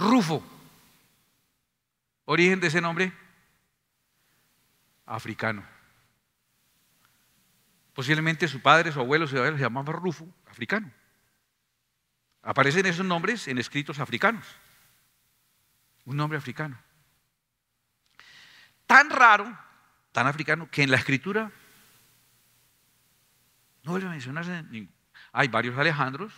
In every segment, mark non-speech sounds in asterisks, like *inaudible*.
Rufo. ¿Origen de ese nombre? Africano. Posiblemente su padre, su abuelo, su abuelo se llamaba Rufo, africano. Aparecen esos nombres en escritos africanos. Un nombre africano. Tan raro, tan africano, que en la escritura no vuelve a mencionarse. Hay varios Alejandros,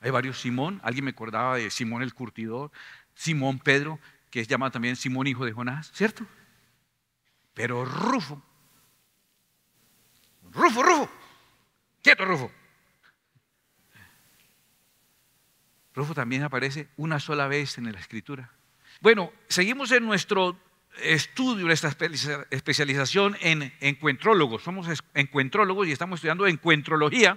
hay varios Simón, alguien me acordaba de Simón el curtidor, Simón Pedro, que es llamado también Simón hijo de Jonás, ¿cierto? Pero Rufo, Rufo, Rufo, quieto Rufo. Rufo también aparece una sola vez en la escritura. Bueno, seguimos en nuestro estudio, nuestra especialización en encuentrólogos. Somos encuentrólogos y estamos estudiando encuentrología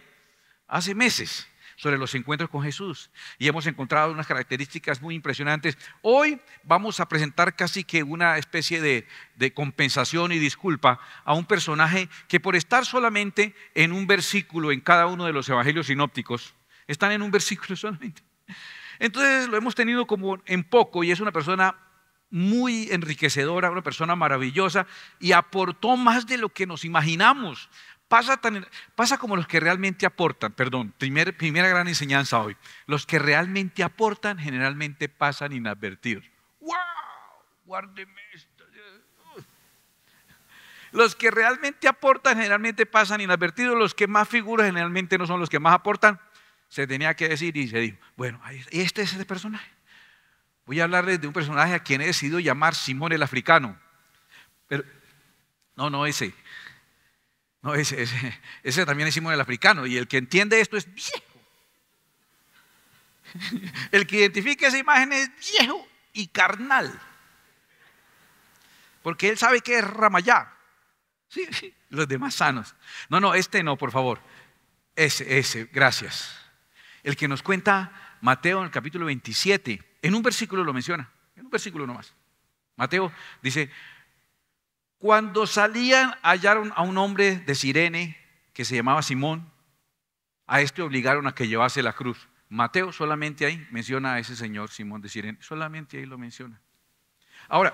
hace meses sobre los encuentros con Jesús y hemos encontrado unas características muy impresionantes. Hoy vamos a presentar casi que una especie de, compensación y disculpa a un personaje que por estar solamente en un versículo en cada uno de los evangelios sinópticos, están en un versículo *laughs* solamente. Entonces lo hemos tenido como en poco y es una persona muy enriquecedora, una persona maravillosa y aportó más de lo que nos imaginamos Pasa, como los que realmente aportan, perdón, primera gran enseñanza hoy. Los que realmente aportan generalmente pasan inadvertidos. ¡Wow! Guárdeme esto. Los que realmente aportan generalmente pasan inadvertidos. Los que más figuran generalmente no son los que más aportan. Se tenía que decir y se dijo, bueno, este es el personaje. Voy a hablarles de un personaje a quien he decidido llamar Simón el Africano. Pero, no, no ese. No, ese, ese, también decimos el africano. Y el que entiende esto es viejo. *laughs* El que identifica esa imagen es viejo y carnal. Porque él sabe que es Ramayá. los demás sanos. No, no, este no, por favor. Ese, ese, gracias. El que nos cuenta Mateo en el capítulo 27, en un versículo lo menciona, en un versículo nomás. Mateo dice, cuando salían, hallaron a un hombre de Sirene que se llamaba Simón. A este obligaron a que llevase la cruz. Mateo solamente ahí menciona a ese señor Simón de Sirene. Solamente ahí lo menciona. Ahora,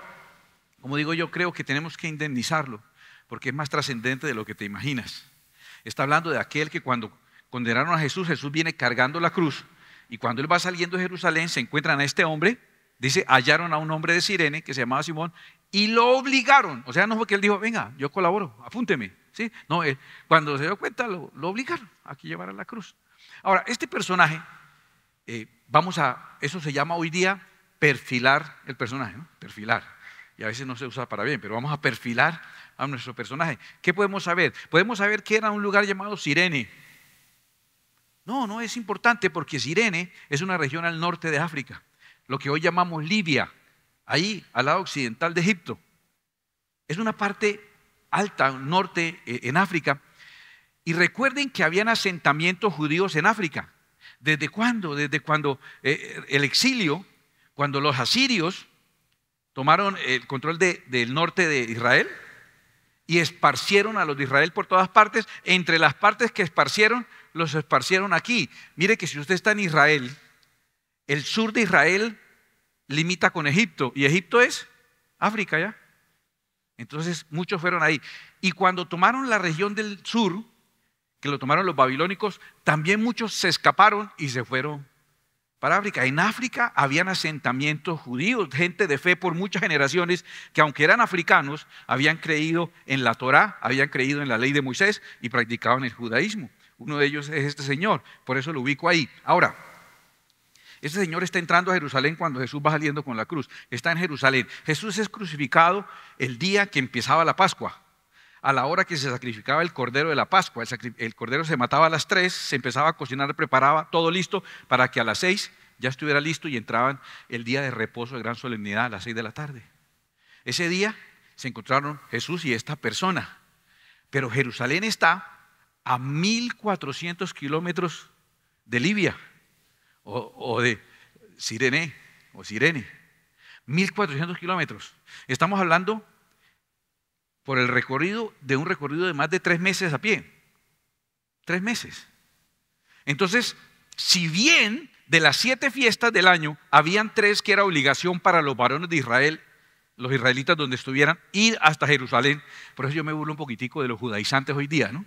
como digo, yo creo que tenemos que indemnizarlo porque es más trascendente de lo que te imaginas. Está hablando de aquel que cuando condenaron a Jesús, Jesús viene cargando la cruz. Y cuando él va saliendo de Jerusalén, se encuentran a este hombre dice, hallaron a un hombre de Sirene que se llamaba Simón y lo obligaron. O sea, no fue que él dijo, venga, yo colaboro, apúnteme. ¿Sí? No, cuando se dio cuenta, lo, obligaron a que llevara la cruz. Ahora, este personaje, eh, vamos a, eso se llama hoy día perfilar el personaje, ¿no? Perfilar. Y a veces no se usa para bien, pero vamos a perfilar a nuestro personaje. ¿Qué podemos saber? Podemos saber que era un lugar llamado Sirene. No, no es importante porque Sirene es una región al norte de África lo que hoy llamamos Libia, ahí al lado occidental de Egipto. Es una parte alta, norte, eh, en África. Y recuerden que habían asentamientos judíos en África. ¿Desde cuándo? Desde cuando eh, el exilio, cuando los asirios tomaron el control del norte de Israel y esparcieron a los de Israel por todas partes. Entre las partes que esparcieron, los esparcieron aquí. Mire que si usted está en Israel el sur de Israel limita con Egipto y Egipto es África ya. Entonces muchos fueron ahí. Y cuando tomaron la región del sur, que lo tomaron los babilónicos, también muchos se escaparon y se fueron para África. En África habían asentamientos judíos, gente de fe por muchas generaciones que aunque eran africanos, habían creído en la Torá, habían creído en la ley de Moisés y practicaban el judaísmo. Uno de ellos es este señor, por eso lo ubico ahí. Ahora, este Señor está entrando a Jerusalén cuando Jesús va saliendo con la cruz. Está en Jerusalén. Jesús es crucificado el día que empezaba la Pascua. A la hora que se sacrificaba el cordero de la Pascua. El, cordero se mataba a las 3, se empezaba a cocinar, preparaba, todo listo para que a las seis ya estuviera listo y entraban el día de reposo de gran solemnidad a las seis de la tarde. Ese día se encontraron Jesús y esta persona. Pero Jerusalén está a 1400 kilómetros de Libia o, de Sirene o Sirene. 1400 kilómetros. Estamos hablando por el recorrido de un recorrido de más de tres meses a pie. Tres meses. Entonces, si bien de las siete fiestas del año habían tres que era obligación para los varones de Israel, los israelitas donde estuvieran, ir hasta Jerusalén, por eso yo me burlo un poquitico de los judaizantes hoy día, ¿no?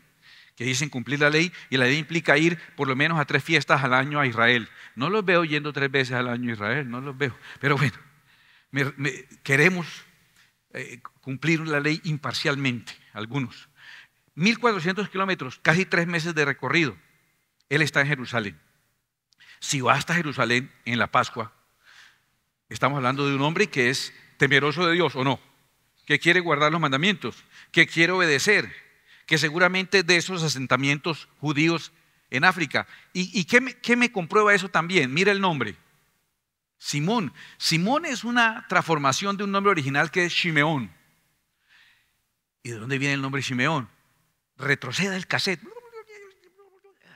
que dicen cumplir la ley, y la ley implica ir por lo menos a tres fiestas al año a Israel. No los veo yendo tres veces al año a Israel, no los veo. Pero bueno, queremos eh, cumplir la ley imparcialmente, algunos. 1.400 kilómetros, casi tres meses de recorrido. Él está en Jerusalén. Si va hasta Jerusalén en la Pascua, estamos hablando de un hombre que es temeroso de Dios o no, que quiere guardar los mandamientos, que quiere obedecer, que seguramente de esos asentamientos judíos en África. ¿Y, qué, me, comprueba eso también? Mira el nombre. Simón. Simón es una transformación de un nombre original que es Shimeón. ¿Y de dónde viene el nombre Shimeón? Retroceda el cassette.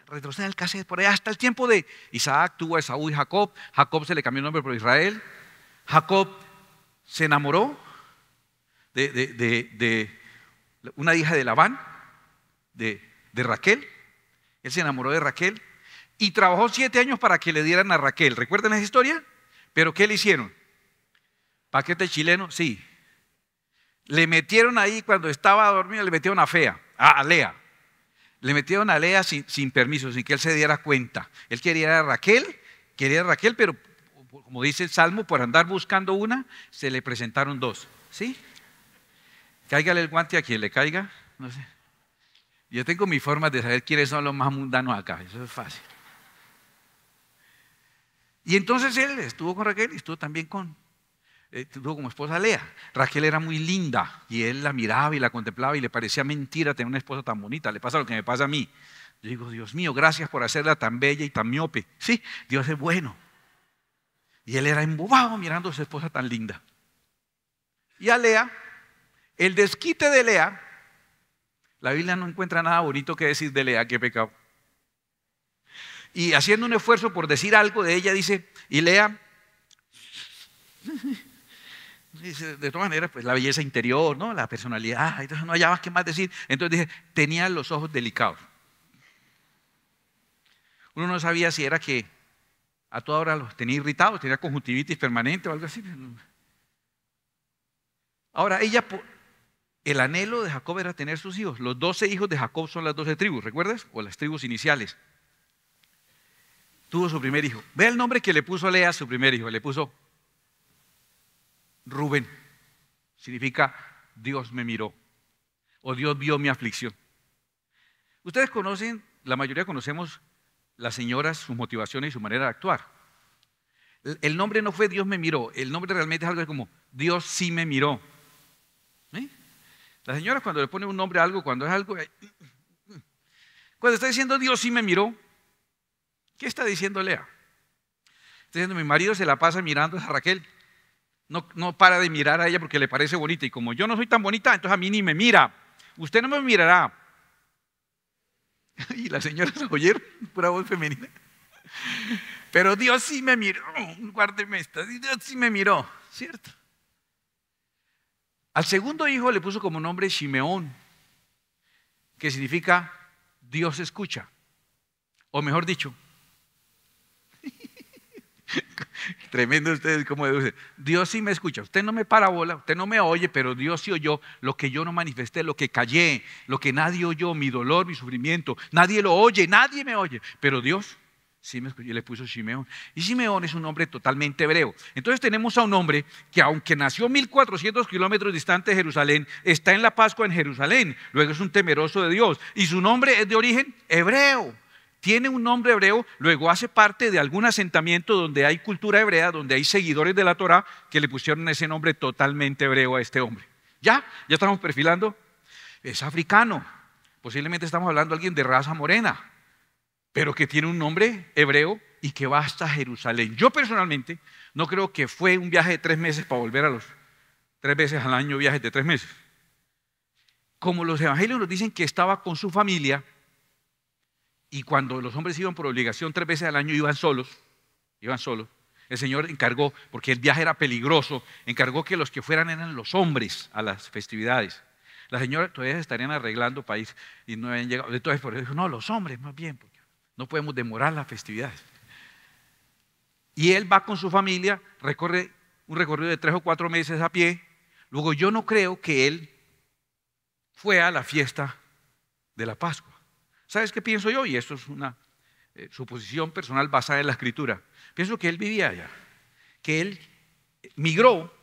Retroceda el cassette por allá hasta el tiempo de Isaac tuvo a Esaú y Jacob. Jacob se le cambió el nombre por Israel. Jacob se enamoró de una hija de Labán de, Raquel. Él se enamoró de Raquel y trabajó siete años para que le dieran a Raquel. ¿Recuerdan esa historia? Pero ¿qué le hicieron? ¿Paquete chileno? Sí. Le metieron ahí cuando estaba dormido, le metieron a Fea, a Lea. Le metieron a Lea sin, permiso, sin que él se diera cuenta. Él quería a Raquel, quería a Raquel, pero como dice el Salmo, por andar buscando una, se le presentaron dos. ¿Sí? Cáigale el guante a quien le caiga. No sé. Yo tengo mi forma de saber quiénes son los más mundanos acá, eso es fácil. Y entonces él estuvo con Raquel y estuvo también con, eh, estuvo como esposa Lea. Raquel era muy linda y él la miraba y la contemplaba y le parecía mentira tener una esposa tan bonita. Le pasa lo que me pasa a mí. Yo digo, Dios mío, gracias por hacerla tan bella y tan miope. Sí, Dios es bueno. Y él era embobado mirando a su esposa tan linda. Y a Lea, el desquite de Lea la Biblia no encuentra nada bonito que decir de Lea, ah, qué pecado. Y haciendo un esfuerzo por decir algo de ella, dice, y Lea, *laughs* de todas maneras, pues la belleza interior, ¿no? la personalidad, entonces no más que más decir. Entonces dije, tenía los ojos delicados. Uno no sabía si era que a toda hora los tenía irritados, tenía conjuntivitis permanente o algo así. Ahora, ella el anhelo de Jacob era tener sus hijos. Los doce hijos de Jacob son las doce tribus, ¿recuerdas? O las tribus iniciales. Tuvo su primer hijo. Ve el nombre que le puso Lea a su primer hijo. Le puso Rubén. Significa Dios me miró. O Dios vio mi aflicción. Ustedes conocen, la mayoría conocemos las señoras, sus motivaciones y su manera de actuar. El nombre no fue Dios me miró. El nombre realmente es algo como Dios sí me miró. La señora cuando le pone un nombre a algo, cuando es algo... Eh, cuando está diciendo Dios sí me miró, ¿qué está diciendo Lea? Está diciendo mi marido se la pasa mirando a Raquel. No, no para de mirar a ella porque le parece bonita. Y como yo no soy tan bonita, entonces a mí ni me mira. Usted no me mirará. *laughs* Y las señoras oyeron, pura voz femenina. Pero Dios sí me miró, guárdeme esta, Dios sí me miró, ¿cierto? Al segundo hijo le puso como nombre Simeón, que significa Dios escucha. O mejor dicho, *laughs* Tremendo usted como deducen. Dios sí me escucha. Usted no me parabola, usted no me oye, pero Dios sí oyó lo que yo no manifesté, lo que callé, lo que nadie oyó, mi dolor, mi sufrimiento. Nadie lo oye, nadie me oye, pero Dios Sí, le puso Simeón. Y Simeón es un hombre totalmente hebreo. Entonces tenemos a un hombre que aunque nació 1400 kilómetros distante de Jerusalén, está en la Pascua en Jerusalén. Luego es un temeroso de Dios. Y su nombre es de origen hebreo. Tiene un nombre hebreo, luego hace parte de algún asentamiento donde hay cultura hebrea, donde hay seguidores de la Torah que le pusieron ese nombre totalmente hebreo a este hombre. ¿Ya? ¿Ya estamos perfilando? Es africano. Posiblemente estamos hablando de alguien de raza morena pero que tiene un nombre hebreo y que va hasta Jerusalén. Yo personalmente no creo que fue un viaje de tres meses para volver a los tres veces al año, viajes de tres meses. Como los evangelios nos dicen que estaba con su familia y cuando los hombres iban por obligación tres veces al año iban solos, iban solos. El Señor encargó, porque el viaje era peligroso, encargó que los que fueran eran los hombres a las festividades. Las señoras todavía estarían arreglando país y no habían llegado. Entonces, por eso dijo, no, los hombres, más bien. Pues, no podemos demorar las festividades. Y él va con su familia, recorre un recorrido de tres o cuatro meses a pie. Luego yo no creo que él fue a la fiesta de la Pascua. ¿Sabes qué pienso yo? Y esto es una eh, suposición personal basada en la escritura. Pienso que él vivía allá, que él migró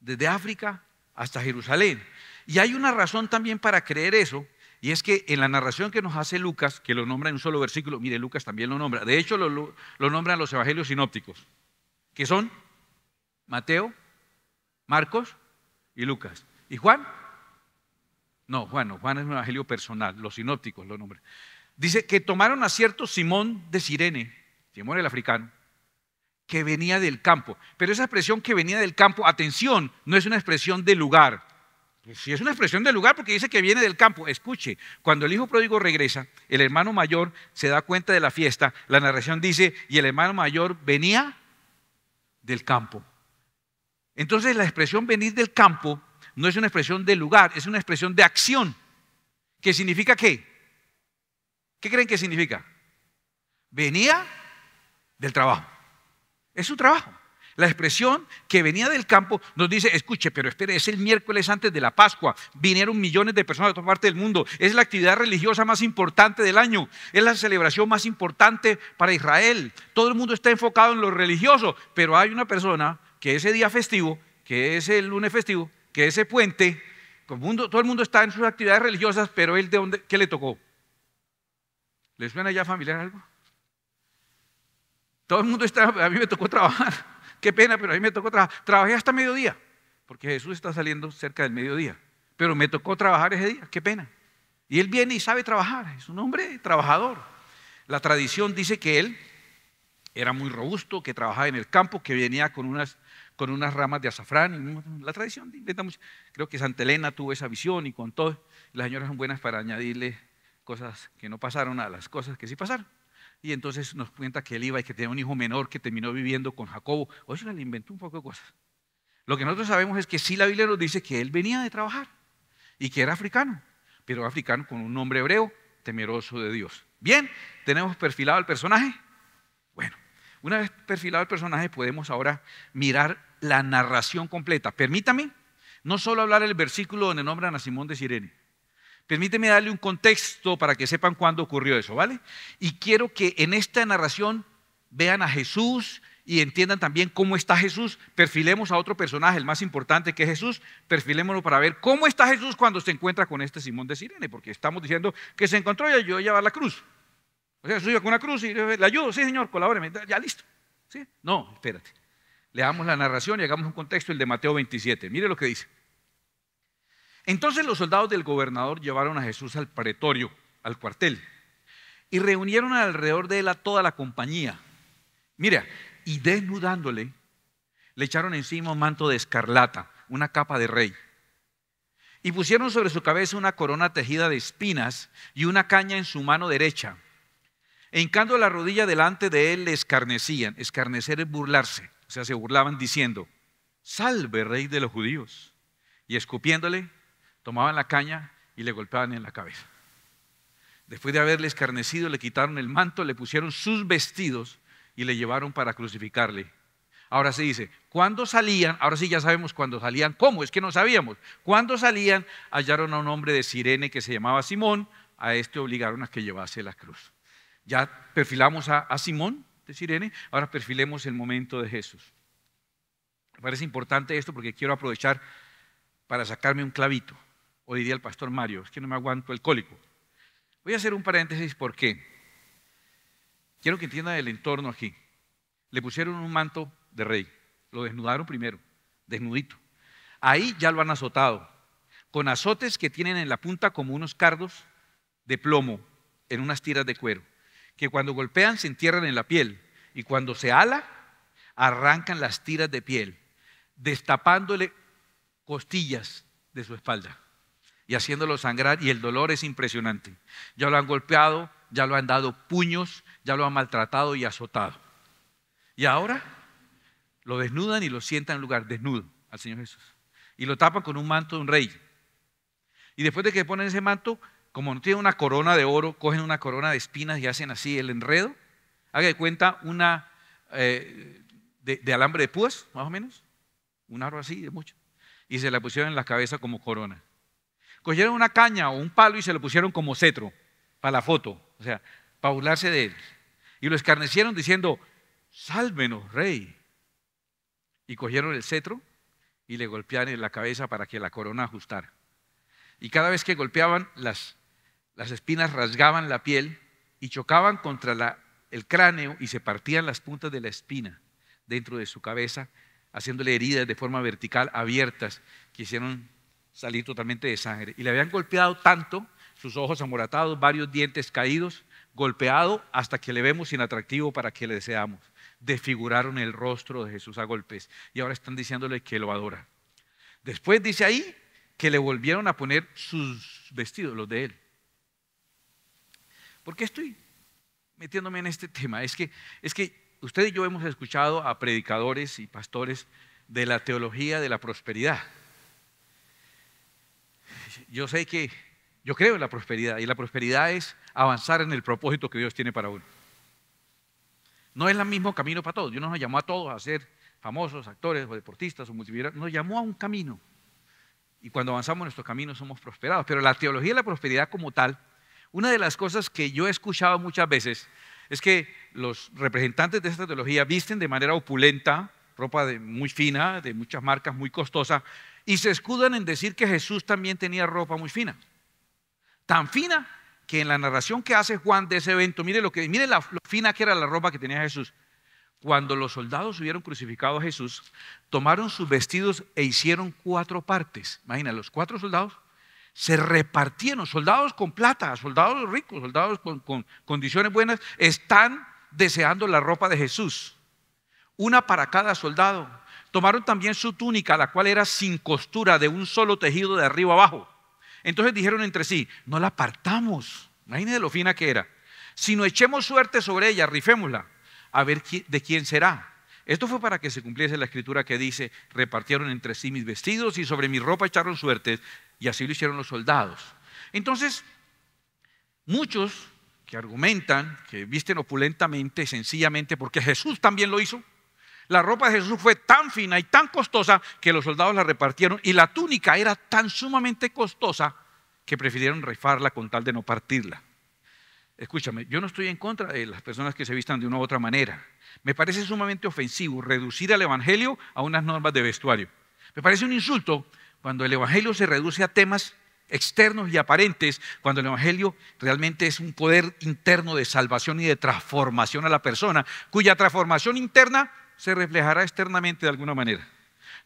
desde África hasta Jerusalén. Y hay una razón también para creer eso, y es que en la narración que nos hace Lucas, que lo nombra en un solo versículo, mire, Lucas también lo nombra, de hecho lo, nombra nombran los evangelios sinópticos, que son Mateo, Marcos y Lucas. ¿Y Juan? No, Juan no, Juan es un evangelio personal, los sinópticos lo nombran. Dice que tomaron a cierto Simón de Sirene, Simón el africano, que venía del campo. Pero esa expresión que venía del campo, atención, no es una expresión de lugar, si es una expresión del lugar porque dice que viene del campo. Escuche, cuando el hijo pródigo regresa, el hermano mayor se da cuenta de la fiesta. La narración dice, y el hermano mayor venía del campo. Entonces la expresión venir del campo no es una expresión de lugar, es una expresión de acción. ¿Qué significa qué? ¿Qué creen que significa? Venía del trabajo. Es su trabajo. La expresión que venía del campo nos dice, escuche, pero espere, es el miércoles antes de la Pascua, vinieron millones de personas de toda parte del mundo, es la actividad religiosa más importante del año, es la celebración más importante para Israel, todo el mundo está enfocado en lo religioso, pero hay una persona que ese día festivo, que es el lunes festivo, que ese puente, todo el mundo está en sus actividades religiosas, pero él de dónde, ¿qué le tocó? ¿Les suena ya familiar algo? Todo el mundo está, a mí me tocó trabajar qué pena, pero a mí me tocó trabajar. Trabajé hasta mediodía, porque Jesús está saliendo cerca del mediodía. Pero me tocó trabajar ese día, qué pena. Y él viene y sabe trabajar, es un hombre trabajador. La tradición dice que él era muy robusto, que trabajaba en el campo, que venía con unas, con unas ramas de azafrán. la tradición Creo que Santa Elena tuvo esa visión y con todo. Las señoras son buenas para añadirle cosas que no pasaron a las cosas que sí pasaron. Y entonces nos cuenta que él iba y que tenía un hijo menor que terminó viviendo con Jacobo. Oye, le inventó un poco de cosas. Lo que nosotros sabemos es que sí la Biblia nos dice que él venía de trabajar y que era africano, pero africano con un nombre hebreo, temeroso de Dios. Bien, tenemos perfilado el personaje. Bueno, una vez perfilado el personaje podemos ahora mirar la narración completa. Permítame no solo hablar el versículo donde nombran a Simón de Sirene, Permíteme darle un contexto para que sepan cuándo ocurrió eso, ¿vale? Y quiero que en esta narración vean a Jesús y entiendan también cómo está Jesús. Perfilemos a otro personaje, el más importante que es Jesús. Perfilémoslo para ver cómo está Jesús cuando se encuentra con este Simón de Sirene, porque estamos diciendo que se encontró y ayudó a llevar la cruz. O sea, Jesús iba con una cruz y le ayudo, sí señor, colabore, ya listo. No, espérate. Le damos la narración y hagamos un contexto, el de Mateo 27. Mire lo que dice. Entonces los soldados del gobernador llevaron a Jesús al pretorio, al cuartel, y reunieron alrededor de él a toda la compañía. Mira, y desnudándole, le echaron encima un manto de escarlata, una capa de rey. Y pusieron sobre su cabeza una corona tejida de espinas y una caña en su mano derecha. E hincando la rodilla delante de él, le escarnecían. Escarnecer es burlarse. O sea, se burlaban diciendo, salve rey de los judíos. Y escupiéndole, tomaban la caña y le golpeaban en la cabeza. Después de haberle escarnecido, le quitaron el manto, le pusieron sus vestidos y le llevaron para crucificarle. Ahora se dice, cuando salían, ahora sí ya sabemos cuándo salían, ¿cómo? Es que no sabíamos. Cuando salían, hallaron a un hombre de Sirene que se llamaba Simón, a este obligaron a que llevase la cruz. Ya perfilamos a, a Simón de Sirene, ahora perfilemos el momento de Jesús. Me parece importante esto porque quiero aprovechar para sacarme un clavito. O diría el pastor Mario, es que no me aguanto el cólico. Voy a hacer un paréntesis porque quiero que entiendan el entorno aquí. Le pusieron un manto de rey, lo desnudaron primero, desnudito. Ahí ya lo han azotado, con azotes que tienen en la punta como unos cardos de plomo en unas tiras de cuero, que cuando golpean se entierran en la piel y cuando se ala, arrancan las tiras de piel, destapándole costillas de su espalda y haciéndolo sangrar y el dolor es impresionante. Ya lo han golpeado, ya lo han dado puños, ya lo han maltratado y azotado. Y ahora lo desnudan y lo sientan en lugar desnudo al Señor Jesús. Y lo tapan con un manto de un rey. Y después de que ponen ese manto, como no tiene una corona de oro, cogen una corona de espinas y hacen así el enredo. Haga de cuenta una eh, de, de, alambre de púas, más o menos. Un aro así, de mucho. Y se la pusieron en la cabeza como corona cogieron una caña o un palo y se lo pusieron como cetro para la foto, o sea, para burlarse de él. Y lo escarnecieron diciendo, sálvenos, rey. Y cogieron el cetro y le golpearon en la cabeza para que la corona ajustara. Y cada vez que golpeaban, las, las espinas rasgaban la piel y chocaban contra la, el cráneo y se partían las puntas de la espina dentro de su cabeza, haciéndole heridas de forma vertical abiertas que hicieron salir totalmente de sangre. Y le habían golpeado tanto, sus ojos amoratados, varios dientes caídos, golpeado hasta que le vemos inatractivo para que le deseamos. Desfiguraron el rostro de Jesús a golpes y ahora están diciéndole que lo adora. Después dice ahí que le volvieron a poner sus vestidos, los de él. ¿Por qué estoy metiéndome en este tema? Es que, es que usted y yo hemos escuchado a predicadores y pastores de la teología de la prosperidad yo sé que yo creo en la prosperidad y la prosperidad es avanzar en el propósito que Dios tiene para uno. No es el mismo camino para todos. Dios nos llamó a todos a ser famosos, actores o deportistas o multimillonarios. Nos llamó a un camino. Y cuando avanzamos en nuestro camino somos prosperados. Pero la teología de la prosperidad como tal, una de las cosas que yo he escuchado muchas veces es que los representantes de esta teología visten de manera opulenta, ropa muy fina, de muchas marcas, muy costosa, y se escudan en decir que Jesús también tenía ropa muy fina. Tan fina que en la narración que hace Juan de ese evento, mire lo que mire la, fina que era la ropa que tenía Jesús. Cuando los soldados hubieron crucificado a Jesús, tomaron sus vestidos e hicieron cuatro partes. Imagina, los cuatro soldados se repartieron, soldados con plata, soldados ricos, soldados con condiciones buenas, están deseando la ropa de Jesús. Una para cada soldado, Tomaron también su túnica, la cual era sin costura, de un solo tejido de arriba abajo. Entonces dijeron entre sí, no la apartamos, imagínense lo fina que era, sino echemos suerte sobre ella, rifémosla, a ver de quién será. Esto fue para que se cumpliese la escritura que dice, repartieron entre sí mis vestidos y sobre mi ropa echaron suertes, y así lo hicieron los soldados. Entonces, muchos que argumentan que visten opulentamente, sencillamente, porque Jesús también lo hizo, la ropa de Jesús fue tan fina y tan costosa que los soldados la repartieron y la túnica era tan sumamente costosa que prefirieron rifarla con tal de no partirla. Escúchame, yo no estoy en contra de las personas que se vistan de una u otra manera. Me parece sumamente ofensivo reducir al Evangelio a unas normas de vestuario. Me parece un insulto cuando el Evangelio se reduce a temas externos y aparentes, cuando el Evangelio realmente es un poder interno de salvación y de transformación a la persona, cuya transformación interna se reflejará externamente de alguna manera.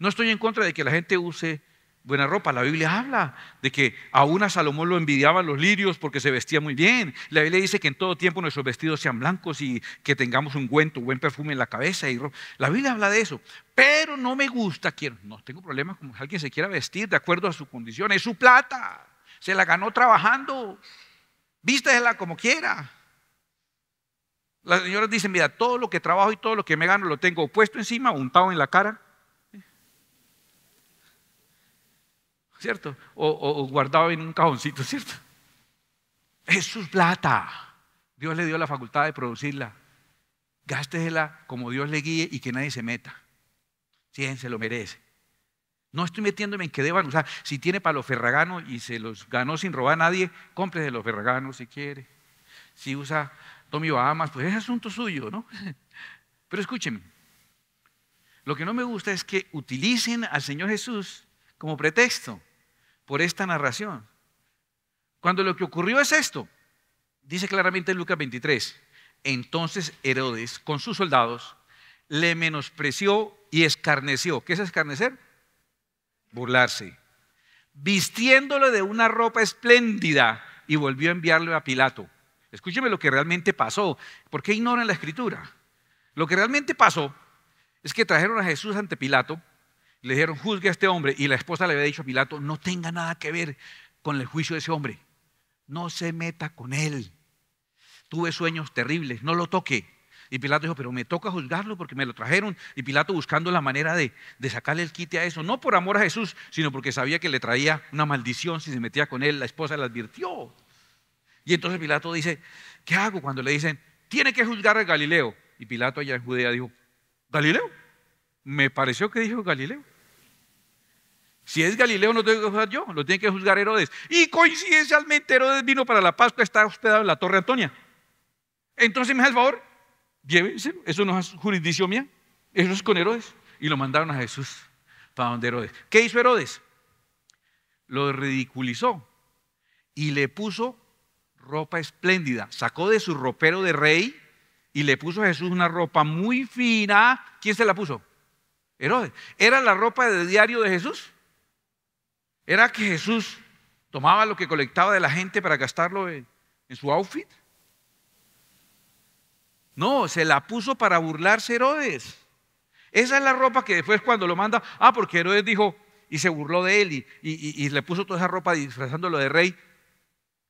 No estoy en contra de que la gente use buena ropa. La Biblia habla de que aún a Salomón lo envidiaban los lirios porque se vestía muy bien. La Biblia dice que en todo tiempo nuestros vestidos sean blancos y que tengamos un buen, perfume en la cabeza. Y la Biblia habla de eso. Pero no me gusta, quiero, no tengo problema con que alguien se quiera vestir de acuerdo a su condición. Es su plata. Se la ganó trabajando. vístela como quiera. Las señoras dicen, mira, todo lo que trabajo y todo lo que me gano lo tengo puesto encima, untado en la cara. ¿Cierto? O, guardado en un cajoncito, ¿cierto? Es su plata. Dios le dio la facultad de producirla. Gástesela como Dios le guíe y que nadie se meta. Si se lo merece. No estoy metiéndome en que deban usar. Si tiene para los ferraganos y se los ganó sin robar a nadie, cómprese los ferraganos si quiere. Si usa Tommy Bahamas, pues es asunto suyo, ¿no? *laughs* Pero escúcheme, lo que no me gusta es que utilicen al Señor Jesús como pretexto por esta narración. Cuando lo que ocurrió es esto, dice claramente Lucas 23, entonces Herodes con sus soldados le menospreció y escarneció. ¿Qué es escarnecer? Burlarse. Vistiéndolo de una ropa espléndida y volvió a enviarlo a Pilato. Escúcheme lo que realmente pasó. ¿Por qué ignoran la escritura? Lo que realmente pasó es que trajeron a Jesús ante Pilato, le dijeron, juzgue a este hombre, y la esposa le había dicho a Pilato, no tenga nada que ver con el juicio de ese hombre, no se meta con él. Tuve sueños terribles, no lo toque. Y Pilato dijo, pero me toca juzgarlo porque me lo trajeron. Y Pilato buscando la manera de, de, sacarle el quite a eso, no por amor a Jesús, sino porque sabía que le traía una maldición si se metía con él. La esposa le advirtió. Y entonces Pilato dice, ¿qué hago cuando le dicen, tiene que juzgar a Galileo? Y Pilato allá en Judea dijo, ¿Galileo? Me pareció que dijo Galileo. Si es Galileo, no tengo que juzgar yo, lo tiene que juzgar Herodes. Y coincidencialmente Herodes vino para la Pascua, está hospedado en la Torre Antonia. Entonces me hace el favor, llévense, eso no es jurisdicción mía, eso es con Herodes. Y lo mandaron a Jesús para donde Herodes. ¿Qué hizo Herodes? Lo ridiculizó y le puso ropa espléndida. Sacó de su ropero de rey y le puso a Jesús una ropa muy fina. ¿Quién se la puso? Herodes. ¿Era la ropa de diario de Jesús? ¿Era que Jesús tomaba lo que colectaba de la gente para gastarlo en, su outfit? No, se la puso para burlarse Herodes. Esa es la ropa que después cuando lo manda, ah, porque Herodes dijo y se burló de él y, y le puso toda esa ropa disfrazándolo de rey,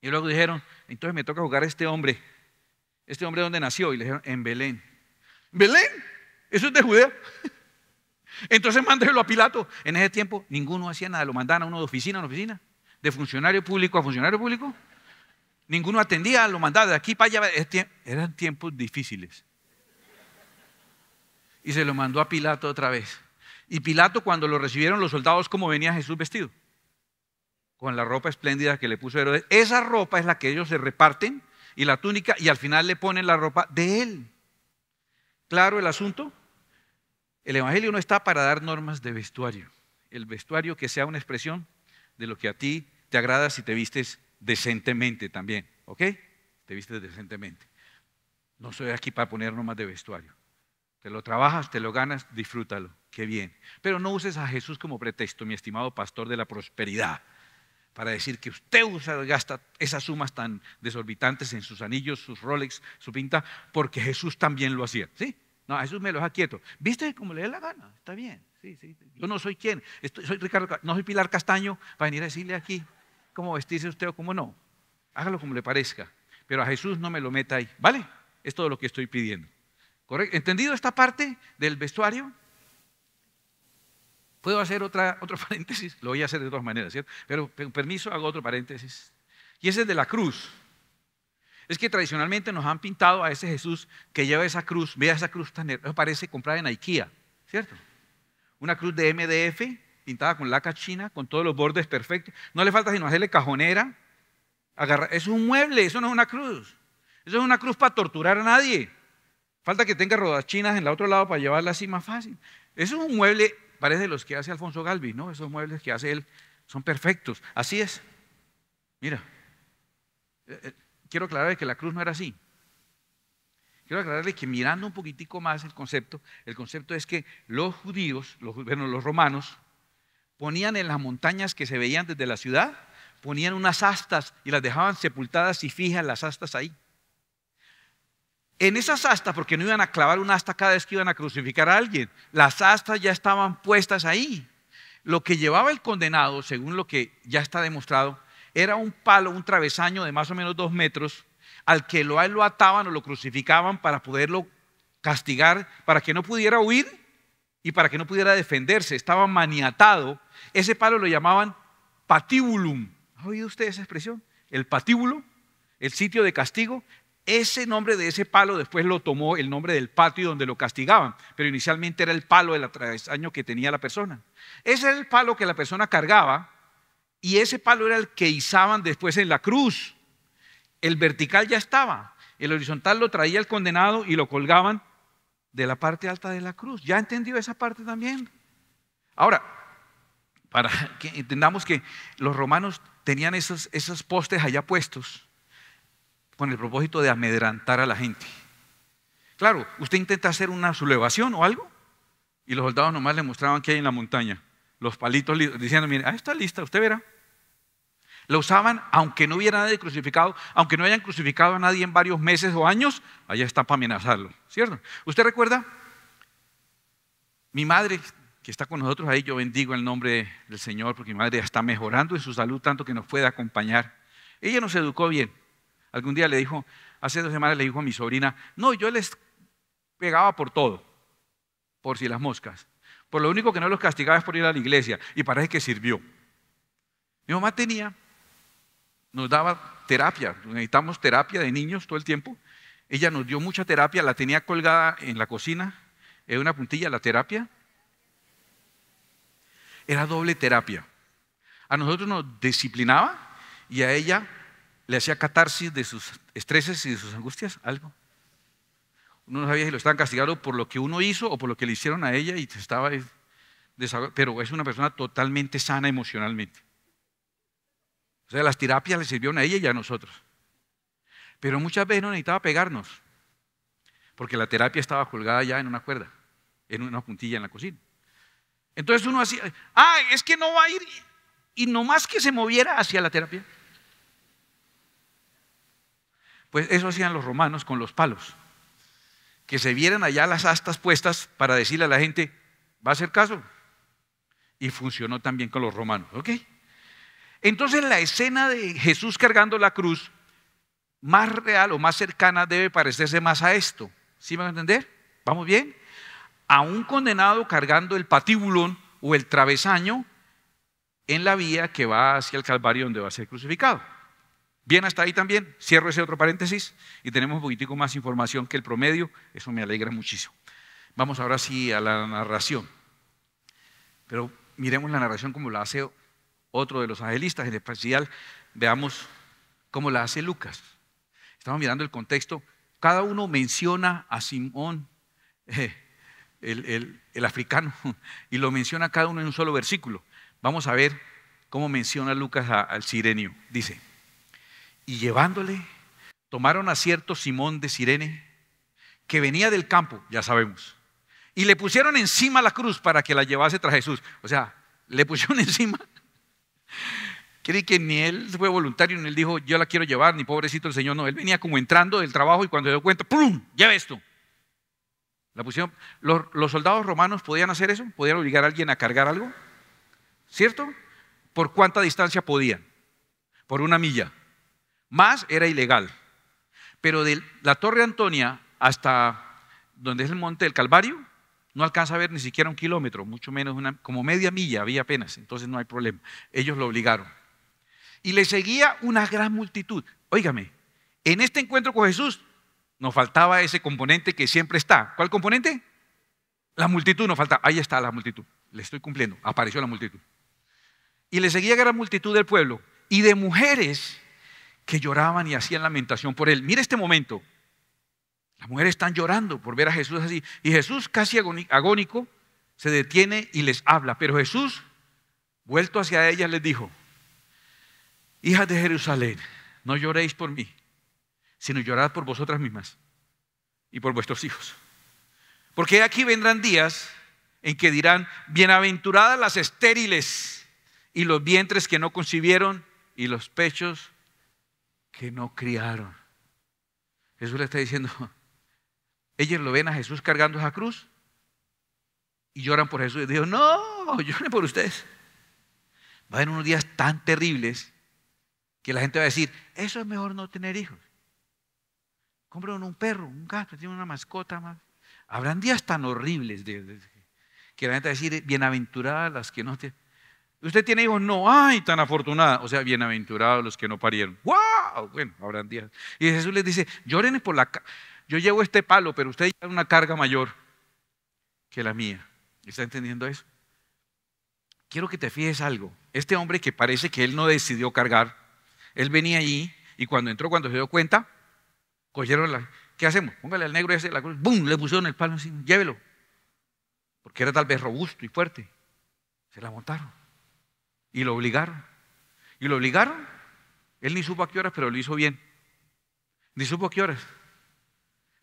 y luego dijeron, entonces me toca jugar a este hombre. ¿Este hombre dónde nació? Y le dijeron, en Belén. ¿Belén? ¿Eso es de Judea? *laughs* Entonces mándenlo a Pilato. En ese tiempo ninguno hacía nada, lo mandaban a uno de oficina a oficina, de funcionario público a funcionario público. Ninguno atendía, lo mandaban de aquí para allá. Eran tiempos difíciles. Y se lo mandó a Pilato otra vez. Y Pilato cuando lo recibieron los soldados, ¿cómo venía Jesús vestido? con la ropa espléndida que le puso Herodes. Esa ropa es la que ellos se reparten y la túnica y al final le ponen la ropa de él. Claro el asunto. El Evangelio no está para dar normas de vestuario. El vestuario que sea una expresión de lo que a ti te agrada si te vistes decentemente también. ¿Ok? Te vistes decentemente. No soy aquí para poner normas de vestuario. Te lo trabajas, te lo ganas, disfrútalo. Qué bien. Pero no uses a Jesús como pretexto, mi estimado pastor de la prosperidad para decir que usted usa, gasta esas sumas tan desorbitantes en sus anillos, sus Rolex, su pinta, porque Jesús también lo hacía. ¿Sí? No, Jesús me lo deja quieto. ¿Viste como le dé la gana? Está bien. Yo no soy quien. soy Ricardo, no soy Pilar Castaño para venir a decirle aquí cómo vestirse usted o cómo no. Hágalo como le parezca. Pero a Jesús no me lo meta ahí. ¿Vale? Es todo lo que estoy pidiendo. ¿Correcto? ¿Entendido esta parte del vestuario? ¿Puedo hacer otra, otro *laughs* paréntesis? Lo voy a hacer de dos maneras, ¿cierto? Pero permiso, hago otro paréntesis. Y ese es de la cruz. Es que tradicionalmente nos han pintado a ese Jesús que lleva esa cruz, vea esa cruz tan Eso parece comprada en IKEA, ¿cierto? Una cruz de MDF, pintada con laca china, con todos los bordes perfectos. No le falta sino hacerle cajonera. Agarrar. Es un mueble, eso no es una cruz. Eso es una cruz para torturar a nadie. Falta que tenga rodas chinas en el otro lado para llevarla así más fácil. Eso es un mueble parece los que hace Alfonso Galvi, ¿no? Esos muebles que hace él son perfectos. Así es. Mira, eh, eh, quiero aclararle que la cruz no era así. Quiero aclararle que mirando un poquitico más el concepto, el concepto es que los judíos, los, bueno, los romanos, ponían en las montañas que se veían desde la ciudad, ponían unas astas y las dejaban sepultadas y fijas las astas ahí. En esas astas, porque no iban a clavar una asta cada vez que iban a crucificar a alguien, las astas ya estaban puestas ahí. Lo que llevaba el condenado, según lo que ya está demostrado, era un palo, un travesaño de más o menos dos metros, al que lo, ataban o lo crucificaban para poderlo castigar, para que no pudiera huir y para que no pudiera defenderse. Estaba maniatado. Ese palo lo llamaban patíbulum. ¿Ha oído usted esa expresión? El patíbulo, el sitio de castigo, ese nombre de ese palo después lo tomó el nombre del patio donde lo castigaban, pero inicialmente era el palo del atravesaño que tenía la persona. Ese era el palo que la persona cargaba y ese palo era el que izaban después en la cruz. El vertical ya estaba, el horizontal lo traía el condenado y lo colgaban de la parte alta de la cruz. ¿Ya entendió esa parte también? Ahora, para que entendamos que los romanos tenían esos postes allá puestos con el propósito de amedrantar a la gente. Claro, usted intenta hacer una sublevación o algo, y los soldados nomás le mostraban que hay en la montaña. Los palitos diciendo, mire, ahí está lista, usted verá. Lo usaban aunque no hubiera nadie crucificado, aunque no hayan crucificado a nadie en varios meses o años, allá está para amenazarlo, ¿cierto? ¿Usted recuerda? Mi madre, que está con nosotros ahí, yo bendigo el nombre del Señor porque mi madre está mejorando en su salud tanto que nos puede acompañar. Ella nos educó bien, Algún día le dijo, hace dos semanas le dijo a mi sobrina, no, yo les pegaba por todo, por si las moscas. Por lo único que no los castigaba es por ir a la iglesia. Y parece que sirvió. Mi mamá tenía, nos daba terapia, necesitamos terapia de niños todo el tiempo. Ella nos dio mucha terapia, la tenía colgada en la cocina, en una puntilla, la terapia. Era doble terapia. A nosotros nos disciplinaba y a ella le hacía catarsis de sus estreses y de sus angustias, algo. Uno no sabía si lo estaban castigando por lo que uno hizo o por lo que le hicieron a ella y estaba pero es una persona totalmente sana emocionalmente. O sea, las terapias le sirvieron a ella y a nosotros. Pero muchas veces no necesitaba pegarnos, porque la terapia estaba colgada ya en una cuerda, en una puntilla en la cocina. Entonces uno hacía, ah, es que no va a ir, y nomás que se moviera hacia la terapia. Pues eso hacían los romanos con los palos. Que se vieran allá las astas puestas para decirle a la gente, va a hacer caso. Y funcionó también con los romanos. ¿Ok? Entonces la escena de Jesús cargando la cruz, más real o más cercana, debe parecerse más a esto. ¿Sí van a entender? ¿Vamos bien? A un condenado cargando el patíbulón o el travesaño en la vía que va hacia el Calvario donde va a ser crucificado. Bien, hasta ahí también. Cierro ese otro paréntesis y tenemos un poquitico más información que el promedio. Eso me alegra muchísimo. Vamos ahora sí a la narración. Pero miremos la narración como la hace otro de los angelistas, en especial veamos cómo la hace Lucas. Estamos mirando el contexto. Cada uno menciona a Simón, eh, el africano, y lo menciona cada uno en un solo versículo. Vamos a ver cómo menciona Lucas al sirenio. Dice y llevándole, tomaron a cierto Simón de Sirene, que venía del campo, ya sabemos, y le pusieron encima la cruz para que la llevase tras Jesús. O sea, le pusieron *laughs* encima. creí que ni él fue voluntario, ni él dijo, yo la quiero llevar, ni pobrecito el Señor, no. Él venía como entrando del trabajo y cuando se dio cuenta, ¡pum! ¡lleve esto. La pusieron. ¿Los, soldados romanos podían hacer eso? ¿Podían obligar a alguien a cargar algo? ¿Cierto? ¿Por cuánta distancia podían? Por una milla. Más era ilegal. Pero de la Torre Antonia hasta donde es el Monte del Calvario, no alcanza a ver ni siquiera un kilómetro, mucho menos una, como media milla había apenas, entonces no hay problema. Ellos lo obligaron. Y le seguía una gran multitud. Óigame, en este encuentro con Jesús nos faltaba ese componente que siempre está. ¿Cuál componente? La multitud nos falta. Ahí está la multitud. Le estoy cumpliendo. Apareció la multitud. Y le seguía gran multitud del pueblo y de mujeres que lloraban y hacían lamentación por él. Mira este momento. Las mujeres están llorando por ver a Jesús así. Y Jesús, casi agónico, se detiene y les habla. Pero Jesús, vuelto hacia ellas, les dijo, hijas de Jerusalén, no lloréis por mí, sino llorad por vosotras mismas y por vuestros hijos. Porque aquí vendrán días en que dirán, bienaventuradas las estériles y los vientres que no concibieron y los pechos que no criaron. Jesús le está diciendo, *laughs* ellos lo ven a Jesús cargando esa cruz y lloran por Jesús. Y dijo, no, lloren por ustedes. Va a haber unos días tan terribles que la gente va a decir, eso es mejor no tener hijos. compran un perro, un gato, tienen una mascota más. Habrán días tan horribles que la gente va a decir, bienaventuradas las que no tienen. ¿Usted tiene hijos? No, ay, tan afortunada. O sea, bienaventurados los que no parieron. ¡Wow! Bueno, habrán días. Y Jesús les dice, lloren por la... Yo llevo este palo, pero usted lleva una carga mayor que la mía. ¿Está entendiendo eso? Quiero que te fíes algo. Este hombre que parece que él no decidió cargar, él venía allí y cuando entró, cuando se dio cuenta, cogieron la... ¿Qué hacemos? Póngale al negro ese la cruz. ¡Bum! Le pusieron el palo encima. Llévelo. Porque era tal vez robusto y fuerte. Se la montaron. Y lo obligaron. Y lo obligaron. Él ni supo a qué horas, pero lo hizo bien. Ni supo a qué horas.